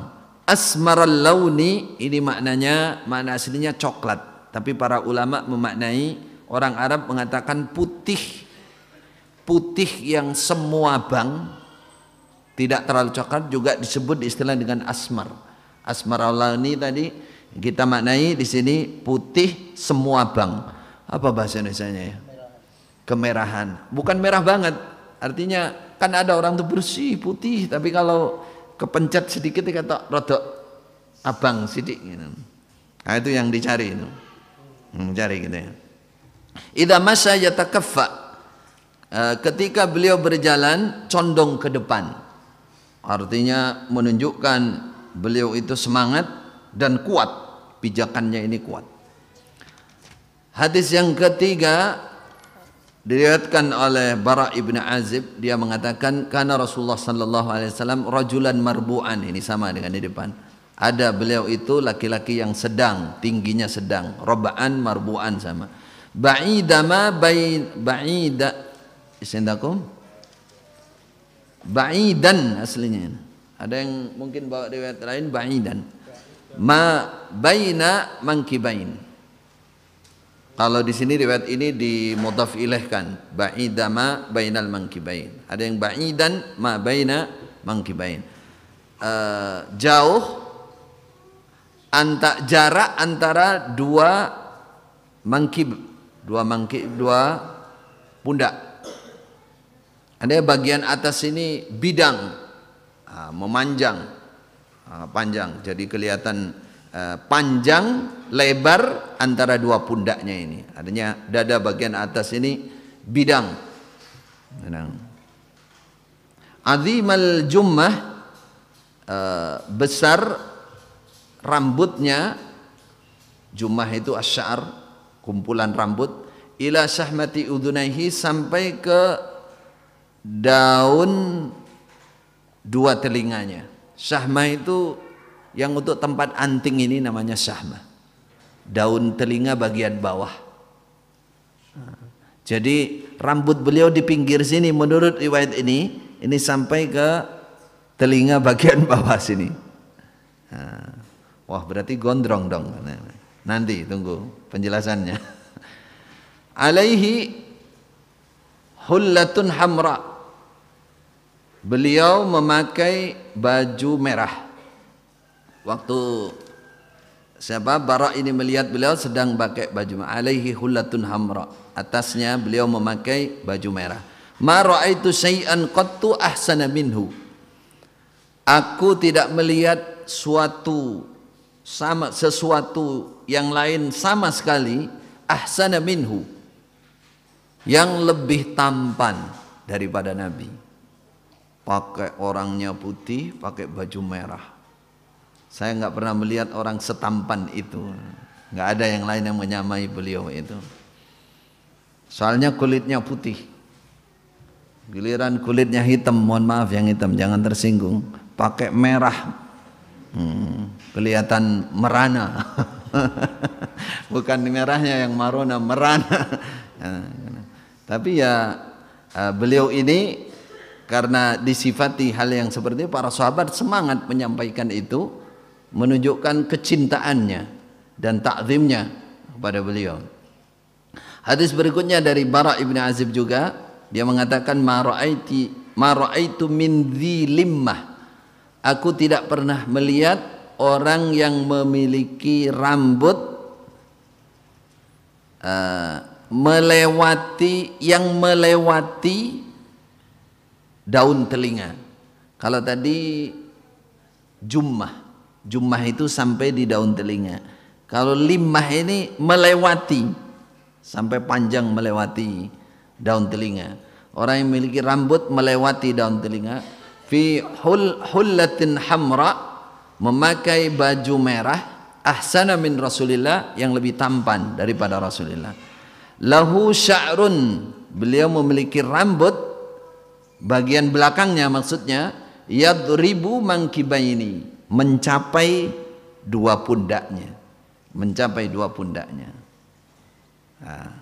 asmaral launi ini maknanya makna aslinya coklat tapi para ulama memaknai orang Arab mengatakan putih putih yang semua bang tidak terlalu coklat juga disebut istilah dengan asmar asmaral launi tadi kita maknai di sini putih semua bang Apa bahasa indonesia ya? Kemerahan. Bukan merah banget. Artinya kan ada orang tuh bersih putih tapi kalau kepencet sedikit kata rodok abang sidik gitu. Nah, itu yang dicari itu. mencari hmm, gitu ya. Ida masa yatakaffa. Eh, ketika beliau berjalan condong ke depan. Artinya menunjukkan beliau itu semangat dan kuat pijakannya ini kuat. Hadis yang ketiga diriwayatkan oleh Bara ibn Azib dia mengatakan karena Rasulullah sallallahu alaihi wasallam rajulan marbu'an ini sama dengan di depan ada beliau itu laki-laki yang sedang tingginya sedang robaan marbu'an sama ba'idama ba'id ba'ida isindakum ba'idan aslinya ada yang mungkin bawa riwayat lain ba'idan ma baina mangkibain. Kalau di sini riwayat ini di mudhaf ba'ida ba'idama bainal mangkibain. Ada yang ba'idan ma baina mangkibain. Uh, jauh antak jarak antara dua mangkib, dua mangkib, dua pundak. Ada bagian atas ini bidang, ah, memanjang Ah, panjang jadi kelihatan eh, panjang lebar antara dua pundaknya ini adanya dada bagian atas ini bidang azimal jummah eh, besar rambutnya jummah itu asyar kumpulan rambut ila syahmati udunaihi sampai ke daun dua telinganya Sahma itu yang untuk tempat anting ini namanya sahma. Daun telinga bagian bawah. Jadi rambut beliau di pinggir sini menurut riwayat ini ini sampai ke telinga bagian bawah sini. Wah berarti gondrong dong. Nah, nanti tunggu penjelasannya. [laughs] Alaihi hullatun hamra beliau memakai baju merah. Waktu siapa Barak ini melihat beliau sedang pakai baju Alaihi hullatun hamra. Atasnya beliau memakai baju merah. Ma ra'aitu syai'an qattu ahsana minhu. Aku tidak melihat suatu sama sesuatu yang lain sama sekali ahsana minhu yang lebih tampan daripada Nabi pakai orangnya putih, pakai baju merah. Saya nggak pernah melihat orang setampan itu. Nggak ada yang lain yang menyamai beliau itu. Soalnya kulitnya putih. Giliran kulitnya hitam, mohon maaf yang hitam, jangan tersinggung. Pakai merah, hmm, kelihatan merana. [laughs] Bukan merahnya yang marona, merana. [laughs] Nah, gitu. Tapi ya eh, beliau ini karena disifati hal yang seperti itu, para sahabat semangat menyampaikan itu menunjukkan kecintaannya dan takzimnya kepada beliau hadis berikutnya dari Bara ibn Azib juga dia mengatakan maraiti maraitu min limmah aku tidak pernah melihat orang yang memiliki rambut uh, melewati yang melewati daun telinga. Kalau tadi jumlah jumah itu sampai di daun telinga. Kalau limah ini melewati sampai panjang melewati daun telinga. Orang yang memiliki rambut melewati daun telinga. Fi hul hullatin hamra memakai baju merah ahsana min Rasulillah yang lebih tampan daripada Rasulillah. Lahu sya'run beliau memiliki rambut bagian belakangnya maksudnya yadribu mangkibaini mencapai dua pundaknya mencapai dua pundaknya nah.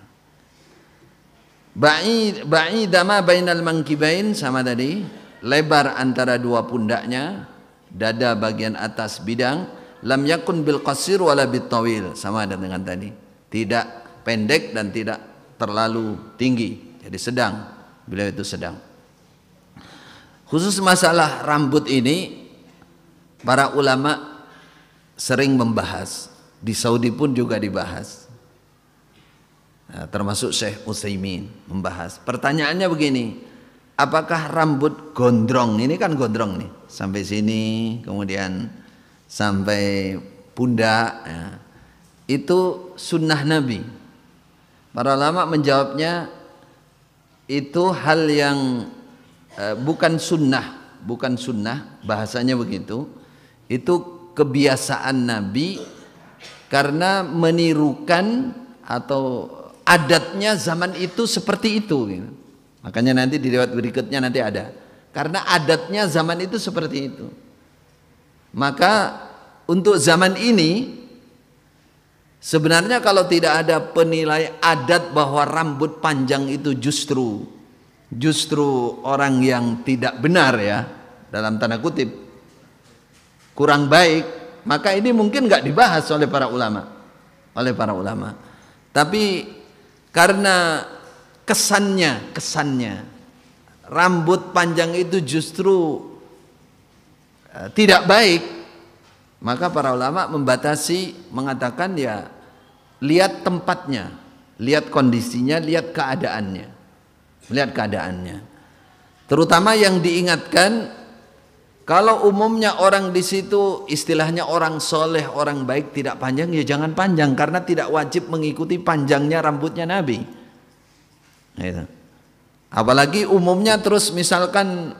Ba'id ba'idama bainal mangkibain sama tadi lebar antara dua pundaknya dada bagian atas bidang lam yakun bil qasir wala bitawil sama ada dengan tadi tidak pendek dan tidak terlalu tinggi jadi sedang beliau itu sedang Khusus masalah rambut ini, para ulama sering membahas. Di Saudi pun juga dibahas. Nah, termasuk Syekh Utsaimin membahas. Pertanyaannya begini, apakah rambut gondrong ini kan gondrong nih sampai sini kemudian sampai pundak ya. itu sunnah Nabi. Para ulama menjawabnya itu hal yang Eh, bukan sunnah, bukan sunnah, bahasanya begitu. Itu kebiasaan Nabi karena menirukan atau adatnya zaman itu seperti itu. Gitu. Makanya nanti di lewat berikutnya nanti ada. Karena adatnya zaman itu seperti itu. Maka untuk zaman ini sebenarnya kalau tidak ada penilai adat bahwa rambut panjang itu justru justru orang yang tidak benar ya dalam tanda kutip kurang baik maka ini mungkin nggak dibahas oleh para ulama oleh para ulama tapi karena kesannya kesannya rambut panjang itu justru eh, tidak baik maka para ulama membatasi mengatakan ya lihat tempatnya lihat kondisinya lihat keadaannya melihat keadaannya. Terutama yang diingatkan kalau umumnya orang di situ istilahnya orang soleh, orang baik tidak panjang, ya jangan panjang karena tidak wajib mengikuti panjangnya rambutnya Nabi. Gitu. Apalagi umumnya terus misalkan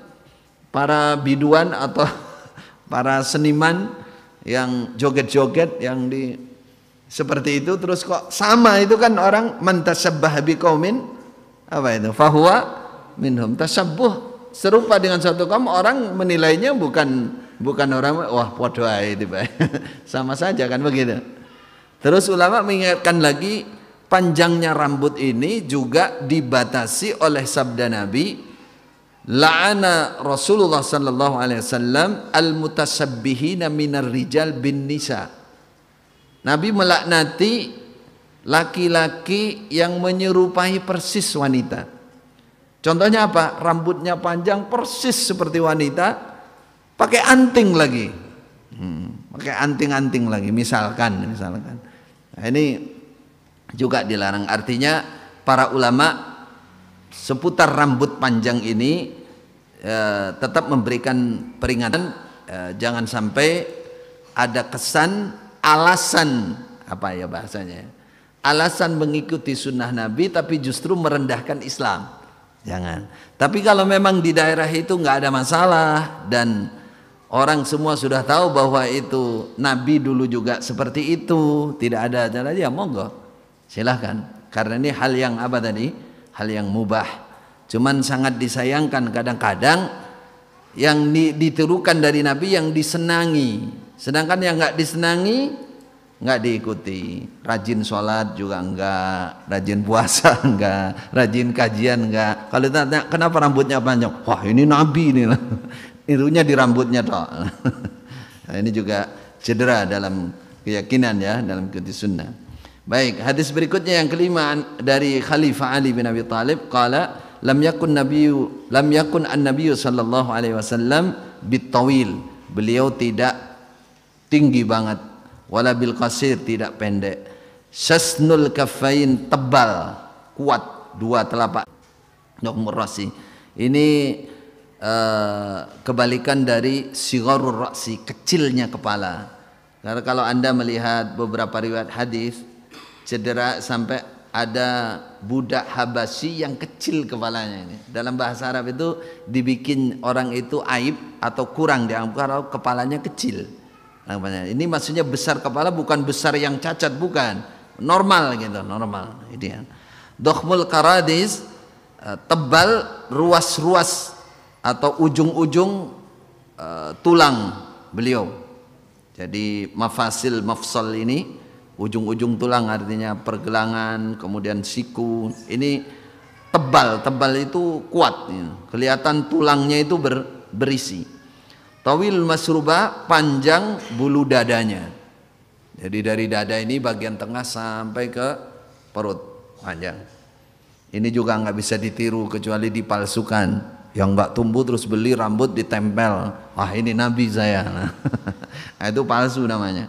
para biduan atau [laughs] para seniman yang joget-joget yang di seperti itu terus kok sama itu kan orang mantasabbah biqaumin apa itu fahuwa minhum tasabuh serupa dengan satu kaum orang menilainya bukan bukan orang wah podo tiba [laughs] sama saja kan begitu terus ulama mengingatkan lagi panjangnya rambut ini juga dibatasi oleh sabda Nabi La'ana Rasulullah sallallahu alaihi wasallam al-mutasabbihina minar rijal bin nisa. Nabi melaknati laki-laki yang menyerupai persis wanita. Contohnya apa? Rambutnya panjang persis seperti wanita, pakai anting lagi, hmm, pakai anting-anting lagi. Misalkan, misalkan. Nah, ini juga dilarang. Artinya para ulama seputar rambut panjang ini eh, tetap memberikan peringatan eh, jangan sampai ada kesan alasan apa ya bahasanya ya? alasan mengikuti sunnah Nabi tapi justru merendahkan Islam. Jangan. Tapi kalau memang di daerah itu nggak ada masalah dan orang semua sudah tahu bahwa itu Nabi dulu juga seperti itu, tidak ada jalan ya monggo. Silahkan. Karena ini hal yang apa tadi? Hal yang mubah. Cuman sangat disayangkan kadang-kadang yang ditirukan dari Nabi yang disenangi. Sedangkan yang nggak disenangi nggak diikuti rajin sholat juga enggak rajin puasa enggak [laughs] rajin kajian enggak kalau ditanya kenapa rambutnya panjang wah ini nabi ini [laughs] irunya di rambutnya toh [laughs] nah, ini juga cedera dalam keyakinan ya dalam kuti sunnah baik hadis berikutnya yang kelima dari Khalifah Ali bin Abi talib kala lam yakun nabi lam yakun an sallallahu alaihi wasallam bitawil beliau tidak tinggi banget wala bil qasir tidak pendek sasnul kafein tebal kuat dua telapak nokmurasi ini uh, kebalikan dari sigharur ra'si kecilnya kepala karena kalau anda melihat beberapa riwayat hadis cedera sampai ada budak habasi yang kecil kepalanya ini. Dalam bahasa Arab itu dibikin orang itu aib atau kurang dianggap kalau kepalanya kecil namanya ini maksudnya besar kepala bukan besar yang cacat bukan normal gitu normal ini. ya dohmul karadis eh, tebal ruas-ruas atau ujung-ujung eh, tulang beliau jadi mafasil mafsal ini ujung-ujung tulang artinya pergelangan kemudian siku ini tebal tebal itu kuat ya. kelihatan tulangnya itu ber, berisi Tawil masruba panjang bulu dadanya. Jadi dari dada ini bagian tengah sampai ke perut panjang. Ini juga nggak bisa ditiru kecuali dipalsukan. Yang nggak tumbuh terus beli rambut ditempel. Wah ini nabi saya. Nah, [laughs] itu palsu namanya.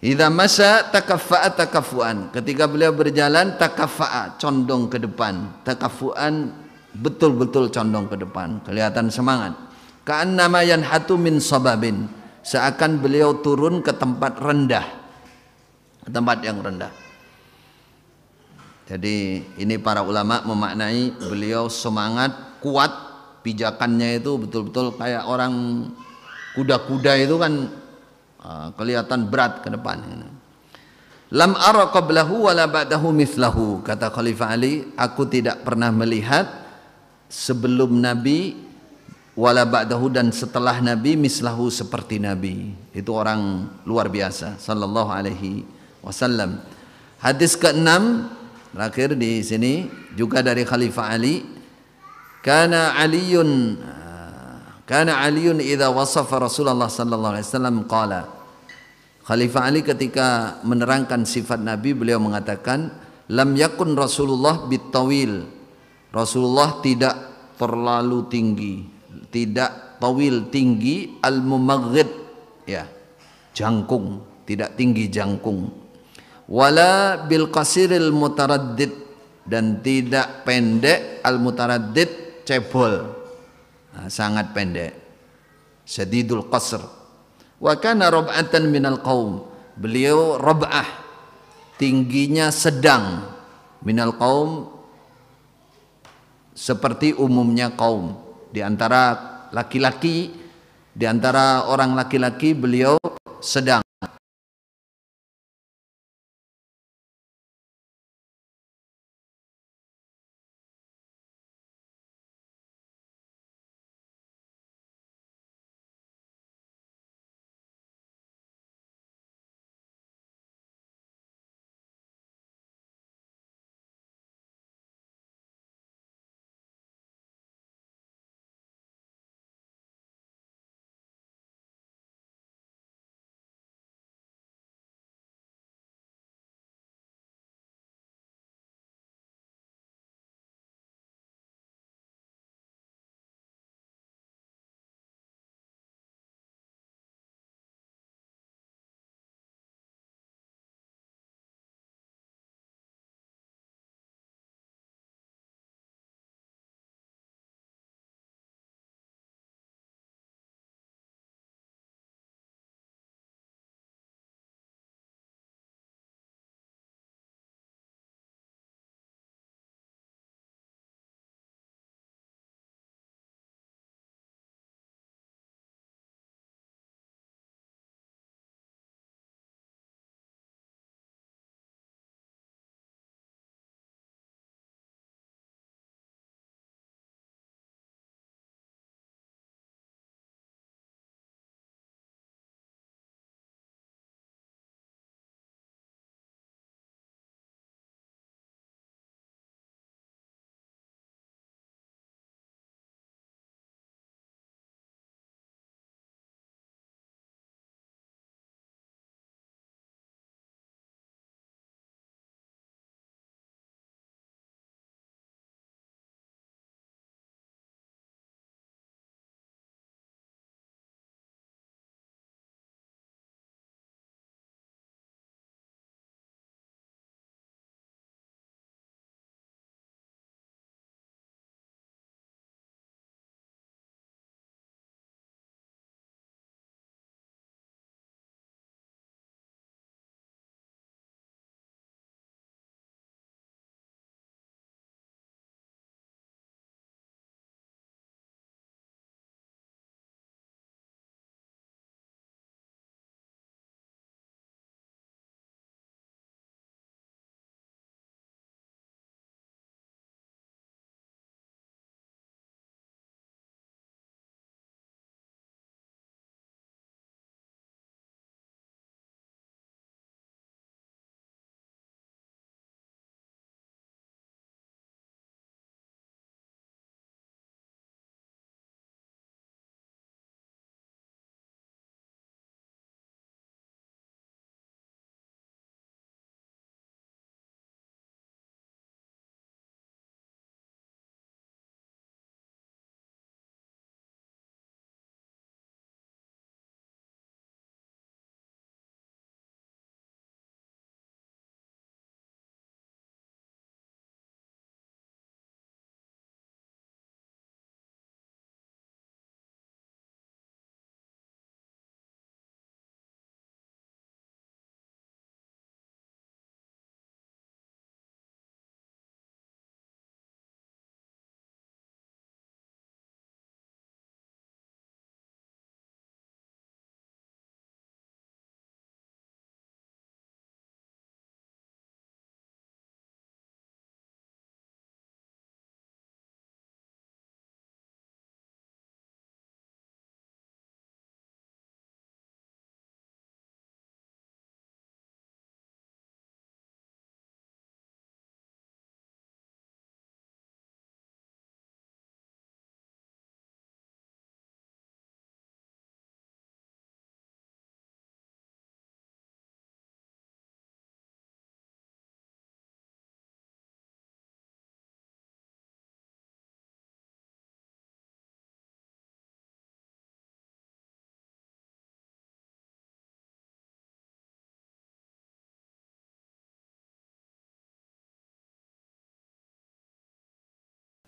Ida masa takafaat takafuan. Ketika beliau berjalan takafaat condong ke depan. Takafuan betul-betul condong ke depan, kelihatan semangat. Ka'annama yanhatu min sababin. Seakan beliau turun ke tempat rendah. Ke tempat yang rendah. Jadi ini para ulama memaknai beliau semangat, kuat, pijakannya itu betul-betul kayak orang kuda-kuda itu kan ah, kelihatan berat ke depan. Lam ara qablahu wala ba'dahu kata Khalifah Ali, aku tidak pernah melihat sebelum Nabi wala ba'dahu dan setelah nabi mislahu seperti nabi itu orang luar biasa sallallahu alaihi wasallam hadis keenam terakhir di sini juga dari khalifah Ali kana aliun ah, Karena Aliun idza wasafa Rasulullah sallallahu alaihi wasallam qala Khalifah Ali ketika menerangkan sifat Nabi beliau mengatakan lam yakun Rasulullah bitawil Rasulullah tidak terlalu tinggi tidak tawil tinggi al mumaghid ya jangkung tidak tinggi jangkung wala bil qasiril mutaraddid dan tidak pendek al mutaraddid cebol nah, sangat pendek sedidul qasr wa kana rab'atan minal qaum beliau rab'ah tingginya sedang minal qaum seperti umumnya kaum di antara laki-laki di antara orang laki-laki beliau sedang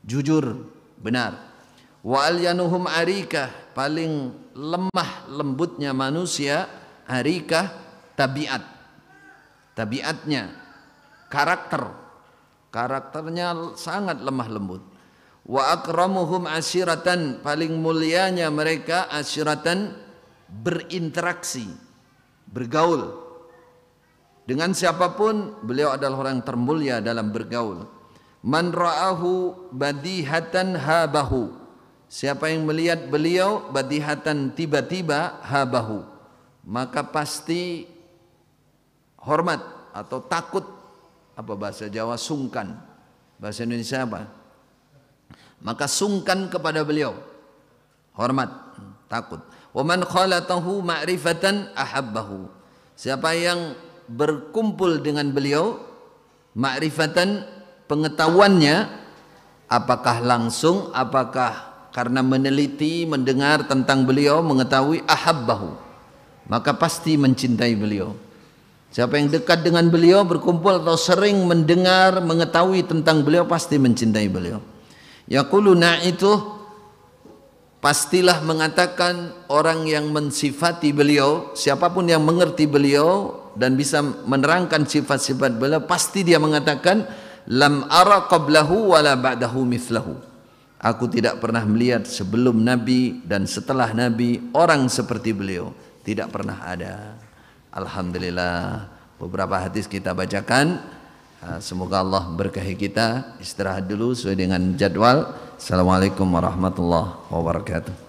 jujur, benar. Wa alyanuhum arikah, paling lemah lembutnya manusia, arikah tabiat. Tabiatnya, karakter. Karakternya sangat lemah lembut. Wa akramuhum asiratan, paling mulianya mereka asiratan berinteraksi, bergaul. Dengan siapapun beliau adalah orang termulia dalam bergaul. Man ra'ahu badihatan habahu. Siapa yang melihat beliau badihatan tiba-tiba habahu. Maka pasti hormat atau takut apa bahasa Jawa sungkan. Bahasa Indonesia apa? Maka sungkan kepada beliau. Hormat, takut. Wa man khalatahu ma'rifatan ahabbahu. Siapa yang berkumpul dengan beliau ma'rifatan pengetahuannya apakah langsung apakah karena meneliti mendengar tentang beliau mengetahui ahabbahu maka pasti mencintai beliau siapa yang dekat dengan beliau berkumpul atau sering mendengar mengetahui tentang beliau pasti mencintai beliau yaquluna itu pastilah mengatakan orang yang mensifati beliau siapapun yang mengerti beliau dan bisa menerangkan sifat-sifat beliau pasti dia mengatakan lam ara qablahu wala ba'dahu mislahu Aku tidak pernah melihat sebelum Nabi dan setelah Nabi orang seperti beliau tidak pernah ada. Alhamdulillah beberapa hadis kita bacakan. Ah, semoga Allah berkahi kita. Istirahat dulu sesuai dengan jadwal. Assalamualaikum warahmatullahi wabarakatuh.